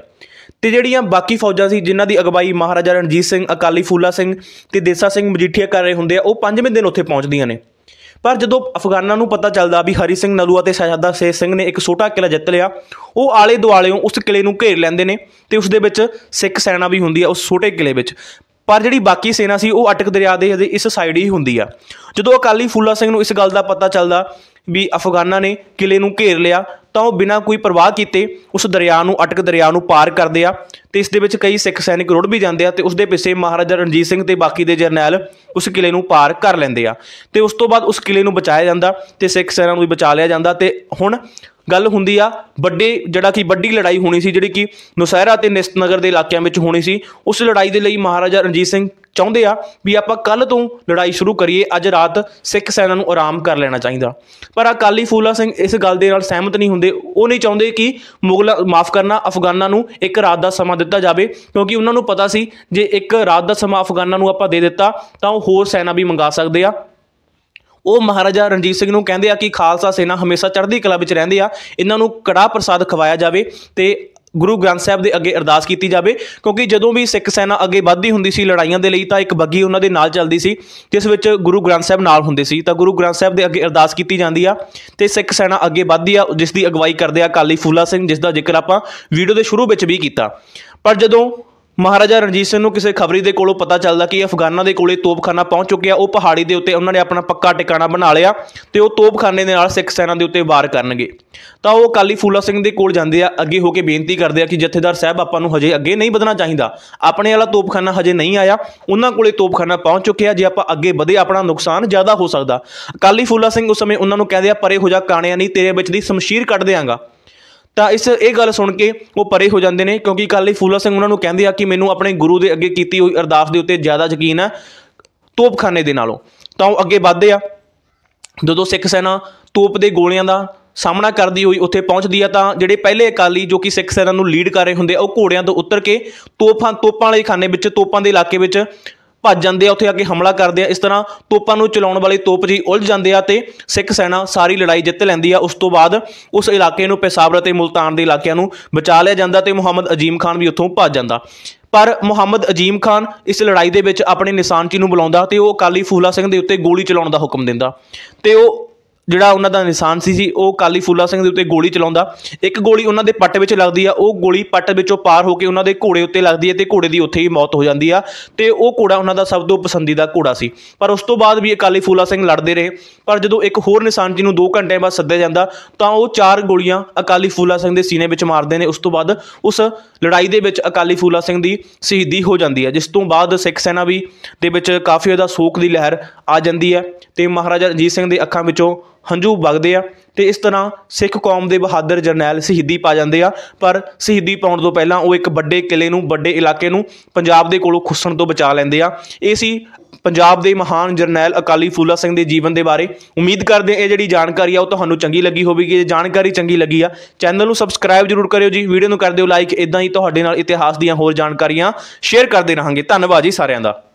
S1: ਤੇ ਜਿਹੜੀਆਂ ਬਾਕੀ ਫੌਜਾਂ ਸੀ ਜਿਨ੍ਹਾਂ ਦੀ ਅਗਵਾਈ ਮਹਾਰਾਜਾ ਰਣਜੀਤ ਸਿੰਘ ਅਕਾਲੀ ਫੂਲਾ ਸਿੰਘ ਤੇ ਦੇਸਾ ਸਿੰਘ ਮਜੀਠੀਆ ਕਰ ਰਹੇ ਹੁੰਦੇ ਆ ਉਹ ਪੰਜਵੇਂ ਦਿਨ ਉੱਥੇ ਪਹੁੰਚਦੀਆਂ ਨੇ ਪਰ ਜਦੋਂ ਅਫਗਾਨਾਂ ਨੂੰ ਪਤਾ ਚੱਲਦਾ ਵੀ ਹਰੀ ਸਿੰਘ ਨਲੂਆ ਤੇ ਸ਼ਹਿਜ਼ਾਦਾ ਸੇ ਸਿੰਘ ਨੇ ਇੱਕ ਛੋਟਾ ਕਿਲਾ ਜਿੱਤ ਲਿਆ ਉਹ ਆਲੇ ਦੁਆਲੇੋਂ ਉਸ ਕਿਲੇ ਨੂੰ ਘੇਰ ਲੈਂਦੇ ਨੇ ਤੇ ਉਸ ਦੇ ਵਿੱਚ ਸਿੱਖ ਸੈਨਾ ਵੀ ਹੁੰਦੀ ਆ ਉਸ ਛੋਟੇ ਕਿਲੇ ਵਿੱਚ ਪਰ ਜਿਹੜੀ ਬਾਕੀ ਸੈਨਾ ਸੀ ਉਹ ਅਟਕ ਦਰਿਆ ਦੇ ਇਸ ਸਾਈਡ ਹੀ ਹੁੰਦੀ ਆ ਜਦੋਂ ਅਕਾਲੀ ਫੂਲਾ ਸਿੰਘ ਨੂੰ ਇਸ ਗੱਲ ਦਾ ਪਤਾ ਚੱਲਦਾ ਵੀ ਅਫਗਾਨਾਂ ਨੇ ਕਿਲੇ ਨੂੰ ਘੇਰ ਲਿਆ ਤਾਂ ਉਹ ਬਿਨਾਂ ਕੋਈ ਪਰਵਾਹ ਕੀਤੇ ਉਸ ਦਰਿਆ ਨੂੰ ਅਟਕ ਦਰਿਆ ਨੂੰ ਪਾਰ ਕਰਦੇ ਆ ਤੇ ਇਸ ਦੇ ਵਿੱਚ ਕਈ ਸਿੱਖ ਸੈਨਿਕ ਰੁੜ ਵੀ ਜਾਂਦੇ ਆ ਤੇ ਉਸ ਦੇ ਪਿੱਛੇ ਮਹਾਰਾਜਾ ਰਣਜੀਤ ਸਿੰਘ ਤੇ ਬਾਕੀ ਦੇ ਜਰਨੈਲ ਉਸ ਕਿਲੇ ਨੂੰ ਪਾਰ ਕਰ ਲੈਂਦੇ ਆ ਤੇ ਉਸ ਤੋਂ ਬਾਅਦ ਉਸ ਕਿਲੇ ਨੂੰ ਬਚਾਇਆ ਜਾਂਦਾ ਤੇ ਸਿੱਖ ਸੈਨਾ ਨੂੰ ਵੀ ਬਚਾ ਲਿਆ ਜਾਂਦਾ ਤੇ ਹੁਣ ਗੱਲ ਹੁੰਦੀ ਆ ਵੱਡੇ ਜਿਹੜਾ ਕਿ ਵੱਡੀ ਲੜਾਈ ਹੋਣੀ ਸੀ ਜਿਹੜੀ ਕਿ ਨੁਸਹਿਰਾ ਤੇ ਨਿਸਤਨਗਰ ਦੇ ਇਲਾਕਿਆਂ ਵਿੱਚ ਹੋਣੀ ਸੀ ਉਸ ਲੜਾਈ ਦੇ ਲਈ ਮਹਾਰਾਜਾ ਰਣਜੀਤ ਸਿੰਘ ਚਾਹੁੰਦੇ ਆ ਵੀ ਆਪਾਂ ਕੱਲ ਤੋਂ ਲੜਾਈ ਸ਼ੁਰੂ ਕਰੀਏ ਅੱਜ ਰਾਤ ਸਿੱਖ ਸੈਨਾ ਨੂੰ ਆਰਾਮ ਕਰ ਲੈਣਾ ਚਾਹੀਦਾ ਪਰ ਅਕਾਲੀ ਫੂਲਾ ਸਿੰਘ ਇਸ ਗੱਲ ਦੇ ਨਾਲ ਸਹਿਮਤ ਨਹੀਂ ਹੁੰਦੇ ਉਹ ਨਹੀਂ ਚਾਹੁੰਦੇ ਕਿ ਮੁਗਲ ਮਾਫ ਕਰਨਾ ਅਫਗਾਨਾਂ ਨੂੰ ਇੱਕ ਰਾਤ ਦਾ ਸਮਾਂ ਦਿੱਤਾ ਜਾਵੇ ਕਿਉਂਕਿ ਉਹਨਾਂ ਨੂੰ ਪਤਾ ਸੀ ਜੇ ਇੱਕ ਰਾਤ ਦਾ ਸਮਾਂ ਅਫਗਾਨਾਂ ਨੂੰ ਆਪਾਂ ਦੇ ਦਿੱਤਾ ਤਾਂ ਉਹ ਹੋਰ ਸੈਨਾ ਵੀ ਮੰਗਾ ਸਕਦੇ ਆ ਉਹ ਮਹਾਰਾਜਾ ਰਣਜੀਤ ਸਿੰਘ ਨੂੰ ਕਹਿੰਦੇ ਆ ਕਿ ਖਾਲਸਾ ਸੈਨਾ ਹਮੇਸ਼ਾ ਚੜ੍ਹਦੀ ਕਲਾ ਵਿੱਚ ਰਹਿੰਦੇ ਆ ਇਹਨਾਂ ਨੂੰ ਕੜਾ ਪ੍ਰਸਾਦ ਖਵਾਇਆ ਜਾਵੇ ਤੇ ਗੁਰੂ ਗ੍ਰੰਥ ਸਾਹਿਬ ਦੇ ਅੱਗੇ ਅਰਦਾਸ ਕੀਤੀ ਜਾਵੇ ਕਿਉਂਕਿ ਜਦੋਂ ਵੀ ਸਿੱਖ ਸੈਨਾ ਅੱਗੇ ਵੱਧਦੀ ਹੁੰਦੀ ਸੀ ਲੜਾਈਆਂ ਦੇ ਲਈ ਤਾਂ ਇੱਕ ਬੱਗੀ ਉਹਨਾਂ ਦੇ ਨਾਲ ਚੱਲਦੀ ਸੀ ਜਿਸ ਵਿੱਚ ਗੁਰੂ ਗ੍ਰੰਥ ਸਾਹਿਬ ਨਾਲ ਹੁੰਦੇ ਸੀ ਤਾਂ ਗੁਰੂ ਗ੍ਰੰਥ ਸਾਹਿਬ ਦੇ ਅੱਗੇ ਅਰਦਾਸ ਕੀਤੀ ਜਾਂਦੀ ਆ ਤੇ ਸਿੱਖ ਸੈਨਾ ਅੱਗੇ ਵੱਧਦੀ ਆ ਜਿਸ ਦੀ ਅਗਵਾਈ ਕਰਦੇ ਆ ਕਾਲੀ ਫੂਲਾ ਸਿੰਘ ਜਿਸ ਦਾ ਜ਼ਿਕਰ ਆਪਾਂ ਵੀਡੀਓ ਦੇ ਸ਼ੁਰੂ ਵਿੱਚ ਵੀ ਕੀਤਾ ਪਰ ਜਦੋਂ ਮਹਾਰਾਜਾ ਰਣਜੀਤ ਸਿੰਘ ਨੂੰ ਕਿਸੇ ਖਬਰੀ ਦੇ ਕੋਲੋਂ ਪਤਾ ਚੱਲਦਾ ਕਿ ਅਫਗਾਨਾਂ ਦੇ ਕੋਲੇ ਤੋਪਖਾਨਾ ਪਹੁੰਚ ਚੁੱਕਿਆ ਉਹ ਪਹਾੜੀ ਦੇ ਉੱਤੇ ਉਹਨਾਂ ਨੇ ਆਪਣਾ ਪੱਕਾ ਟਿਕਾਣਾ ਬਣਾ ਲਿਆ ਤੇ ਉਹ ਤੋਪਖਾਨੇ ਦੇ ਨਾਲ ਸਿੱਖ ਸੈਨਾ ਦੇ ਉੱਤੇ ਵਾਰ ਕਰਨਗੇ ਤਾਂ ਉਹ ਅਕਾਲੀ ਫੂਲਾ ਸਿੰਘ ਦੇ ਕੋਲ ਜਾਂਦੇ ਆ ਅੱਗੇ ਹੋ ਕੇ ਬੇਨਤੀ ਕਰਦੇ ਆ ਕਿ ਜਥੇਦਾਰ ਸਾਹਿਬ ਆਪਾਂ ਨੂੰ ਹਜੇ ਅੱਗੇ ਨਹੀਂ ਵਧਣਾ ਚਾਹੀਦਾ ਆਪਣੇ ਵਾਲਾ ਤੋਪਖਾਨਾ ਹਜੇ ਨਹੀਂ ਆਇਆ ਉਹਨਾਂ ਕੋਲੇ ਤੋਪਖਾਨਾ ਪਹੁੰਚ ਚੁੱਕਿਆ ਜੇ ਆਪਾਂ ਅੱਗੇ ਵਧੇ ਆਪਣਾ ਨੁਕਸਾਨ ਜ਼ਿਆਦਾ ਹੋ ਸਕਦਾ ਅਕਾਲੀ ਫੂਲਾ ਸਿੰਘ ਉਸ ਸਮੇਂ ਉਹਨਾਂ ਨੂੰ ਕਹਿੰਦੇ ਆ ਪਰੇ ਹੋ ਜਾ ਕਾਣਿਆ ਨਹੀਂ ਤੇਰੇ ਵਿੱਚ ਦੀ ਸ਼ਮਸ਼ੀਰ ਕੱਢ ਦੇਵਾਂਗਾ ਤਾਂ ਇਸ ਇਹ ਗੱਲ ਸੁਣ ਕੇ ਉਹ ਪਰੇ ਹੋ ਜਾਂਦੇ ਨੇ ਕਿਉਂਕਿ ਕੱਲ ਹੀ ਫੂਲਾ ਸਿੰਘ ਉਹਨਾਂ ਨੂੰ ਕਹਿੰਦੇ ਆ ਕਿ ਮੈਨੂੰ ਆਪਣੇ ਗੁਰੂ ਦੇ ਅੱਗੇ ਕੀਤੀ ਹੋਈ ਅਰਦਾਸ ਦੇ ਉੱਤੇ ਜ਼ਿਆਦਾ ਯਕੀਨ ਹੈ ਤੋਪਖਾਨੇ ਦੇ ਨਾਲੋਂ ਤਾਂ ਉਹ ਅੱਗੇ ਵਧਦੇ ਆ ਜਦੋਂ ਸਿੱਖ ਸੈਨਾ ਤੋਪ ਦੇ ਗੋਲਿਆਂ ਦਾ ਸਾਹਮਣਾ ਕਰਦੀ ਹੋਈ ਉੱਥੇ ਪਹੁੰਚਦੀ ਆ ਤਾਂ ਜਿਹੜੇ ਪਹਿਲੇ ਅਕਾਲੀ ਜੋ ਕਿ ਸਿੱਖ ਸੈਨਾ ਨੂੰ ਲੀਡ ਕਰ ਰਹੇ ਹੁੰਦੇ ਆ ਉਹ ਘੋੜਿਆਂ ਤੋਂ ਉਤਰ ਕੇ ਤੋਪਾਂ ਤੋਪਾਂ ਵਾਲੇ ਖਾਨੇ ਵਿੱਚ ਤੋਪਾਂ ਦੇ ਇਲਾਕੇ ਵਿੱਚ ਭੱਜ ਜਾਂਦੇ ਆ ਉੱਥੇ ਆ ਕੇ ਹਮਲਾ ਕਰਦੇ ਆ ਇਸ ਤਰ੍ਹਾਂ ਤੋਪਾਂ ਨੂੰ ਚਲਾਉਣ ਵਾਲੇ ਤੋਪ ਜੀ ਉਲਝ ਜਾਂਦੇ ਆ ਤੇ ਸਿੱਖ ਸੈਨਾ ਸਾਰੀ ਲੜਾਈ ਜਿੱਤ ਲੈਂਦੀ ਆ ਉਸ ਤੋਂ ਬਾਅਦ ਉਸ ਇਲਾਕੇ ਨੂੰ ਪੇਸ਼ਾਵਰ ਅਤੇ ਮੁਲਤਾਨ ਦੇ ਇਲਾਕਿਆਂ ਨੂੰ ਬਚਾ ਲਿਆ ਜਾਂਦਾ ਤੇ ਮੁਹੰਮਦ ਅਜੀਮ ਖਾਨ ਵੀ ਉੱਥੋਂ ਭੱਜ ਜਾਂਦਾ ਪਰ ਮੁਹੰਮਦ ਅਜੀਮ ਖਾਨ ਇਸ ਲੜਾਈ ਦੇ ਵਿੱਚ ਆਪਣੇ ਨਿਸ਼ਾਨਚੀ ਨੂੰ ਬੁਲਾਉਂਦਾ ਤੇ ਉਹ ਅਕਾਲੀ ਫੂਲਾ ਸਿੰਘ ਦੇ ਉੱਤੇ ਗੋਲੀ ਚਲਾਉਣ ਦਾ ਹੁਕਮ ਦਿੰਦਾ ਤੇ ਉਹ ਜਿਹੜਾ ਉਹਨਾਂ ਦਾ ਨਿਸ਼ਾਨ ਸੀ ਜੀ ਉਹ ਕਾਲੀ ਫੂਲਾ ਸਿੰਘ ਦੇ ਉੱਤੇ ਗੋਲੀ ਚਲਾਉਂਦਾ ਇੱਕ ਗੋਲੀ ਉਹਨਾਂ ਦੇ ਪੱਟ ਵਿੱਚ ਲੱਗਦੀ ਆ ਉਹ ਗੋਲੀ ਪੱਟ ਵਿੱਚੋਂ ਪਾਰ ਹੋ ਕੇ ਉਹਨਾਂ ਦੇ ਘੋੜੇ ਉੱਤੇ ਲੱਗਦੀ ਹੈ ਤੇ ਘੋੜੇ ਦੀ ਉੱਥੇ ਹੀ ਮੌਤ ਹੋ ਜਾਂਦੀ ਆ ਤੇ ਉਹ ਘੋੜਾ ਉਹਨਾਂ ਦਾ ਸਭ ਤੋਂ ਪਸੰਦੀਦਾ ਘੋੜਾ ਸੀ ਪਰ ਉਸ ਤੋਂ ਬਾਅਦ ਵੀ ਅਕਾਲੀ ਫੂਲਾ ਸਿੰਘ ਲੜਦੇ ਰਹੇ ਪਰ ਜਦੋਂ ਇੱਕ ਹੋਰ ਨਿਸ਼ਾਨ ਜੀ ਨੂੰ 2 ਘੰਟੇ ਬਾਅਦ ਸੱਦਿਆ ਜਾਂਦਾ ਤਾਂ ਉਹ ਚਾਰ ਗੋਲੀਆਂ ਅਕਾਲੀ ਫੂਲਾ ਸਿੰਘ ਦੇ ਸੀਨੇ ਵਿੱਚ ਮਾਰਦੇ ਨੇ ਉਸ ਤੋਂ ਬਾਅਦ ਉਸ ਲੜਾਈ ਦੇ ਵਿੱਚ ਅਕਾਲੀ ਫੂਲਾ ਸਿੰਘ ਦੀ ਸ਼ਹੀਦੀ ਹੋ ਜਾਂਦੀ ਹੈ ਜਿਸ ਤੋਂ ਬਾਅਦ ਸਿੱਖ ਸੈਨਾ ਵੀ ਦੇ ਵਿੱਚ ਕਾਫੀ ਉਹਦਾ ਸੋਕ ਦੀ ਲਹਿਰ ਆ ਜਾਂਦੀ ਹੈ ਤੇ ਮਹਾਰਾਜਾ ਰਣਜੀਤ ਸਿੰਘ ਦੇ ਅੱਖਾਂ ਵਿੱਚੋਂ ਹੰਝੂ ਵਗਦੇ ਆ ਤੇ ਇਸ ਤਰ੍ਹਾਂ ਸਿੱਖ ਕੌਮ ਦੇ ਬਹਾਦਰ ਜਰਨੈਲ ਸ਼ਹੀਦੀ ਪਾ ਜਾਂਦੇ ਆ ਪਰ ਸ਼ਹੀਦੀ ਪਾਉਣ ਤੋਂ ਪਹਿਲਾਂ ਉਹ ਇੱਕ ਵੱਡੇ ਕਿਲੇ ਨੂੰ ਵੱਡੇ ਇਲਾਕੇ ਨੂੰ ਪੰਜਾਬ ਦੇ ਕੋਲੋਂ ਖੁੱਸਣ ਤੋਂ ਬਚਾ ਲੈਂਦੇ ਆ ਇਹ ਸੀ ਪੰਜਾਬ ਦੇ ਮਹਾਨ ਜਰਨੈਲ ਅਕਾਲੀ ਫੂਲਾ ਸਿੰਘ ਦੇ ਜੀਵਨ ਦੇ ਬਾਰੇ ਉਮੀਦ ਕਰਦੇ ਆ ਇਹ ਜਿਹੜੀ ਜਾਣਕਾਰੀ ਆ ਉਹ ਤੁਹਾਨੂੰ ਚੰਗੀ ਲੱਗੀ ਹੋਵੇਗੀ ਇਹ ਜਾਣਕਾਰੀ ਚੰਗੀ ਲੱਗੀ ਆ ਚੈਨਲ ਨੂੰ ਸਬਸਕ੍ਰਾਈਬ ਜਰੂਰ ਕਰਿਓ ਜੀ ਵੀਡੀਓ ਨੂੰ ਕਰ ਦਿਓ ਲਾਈਕ ਇਦਾਂ ਹੀ ਤੁਹਾਡੇ ਨਾਲ ਇਤਿਹਾਸ ਦੀਆਂ ਹੋਰ ਜਾਣਕਾਰੀਆਂ ਸ਼ੇਅਰ ਕਰਦੇ ਰਹਾਂਗੇ ਧੰਨਵਾਦ ਜੀ ਸਾਰਿਆਂ ਦਾ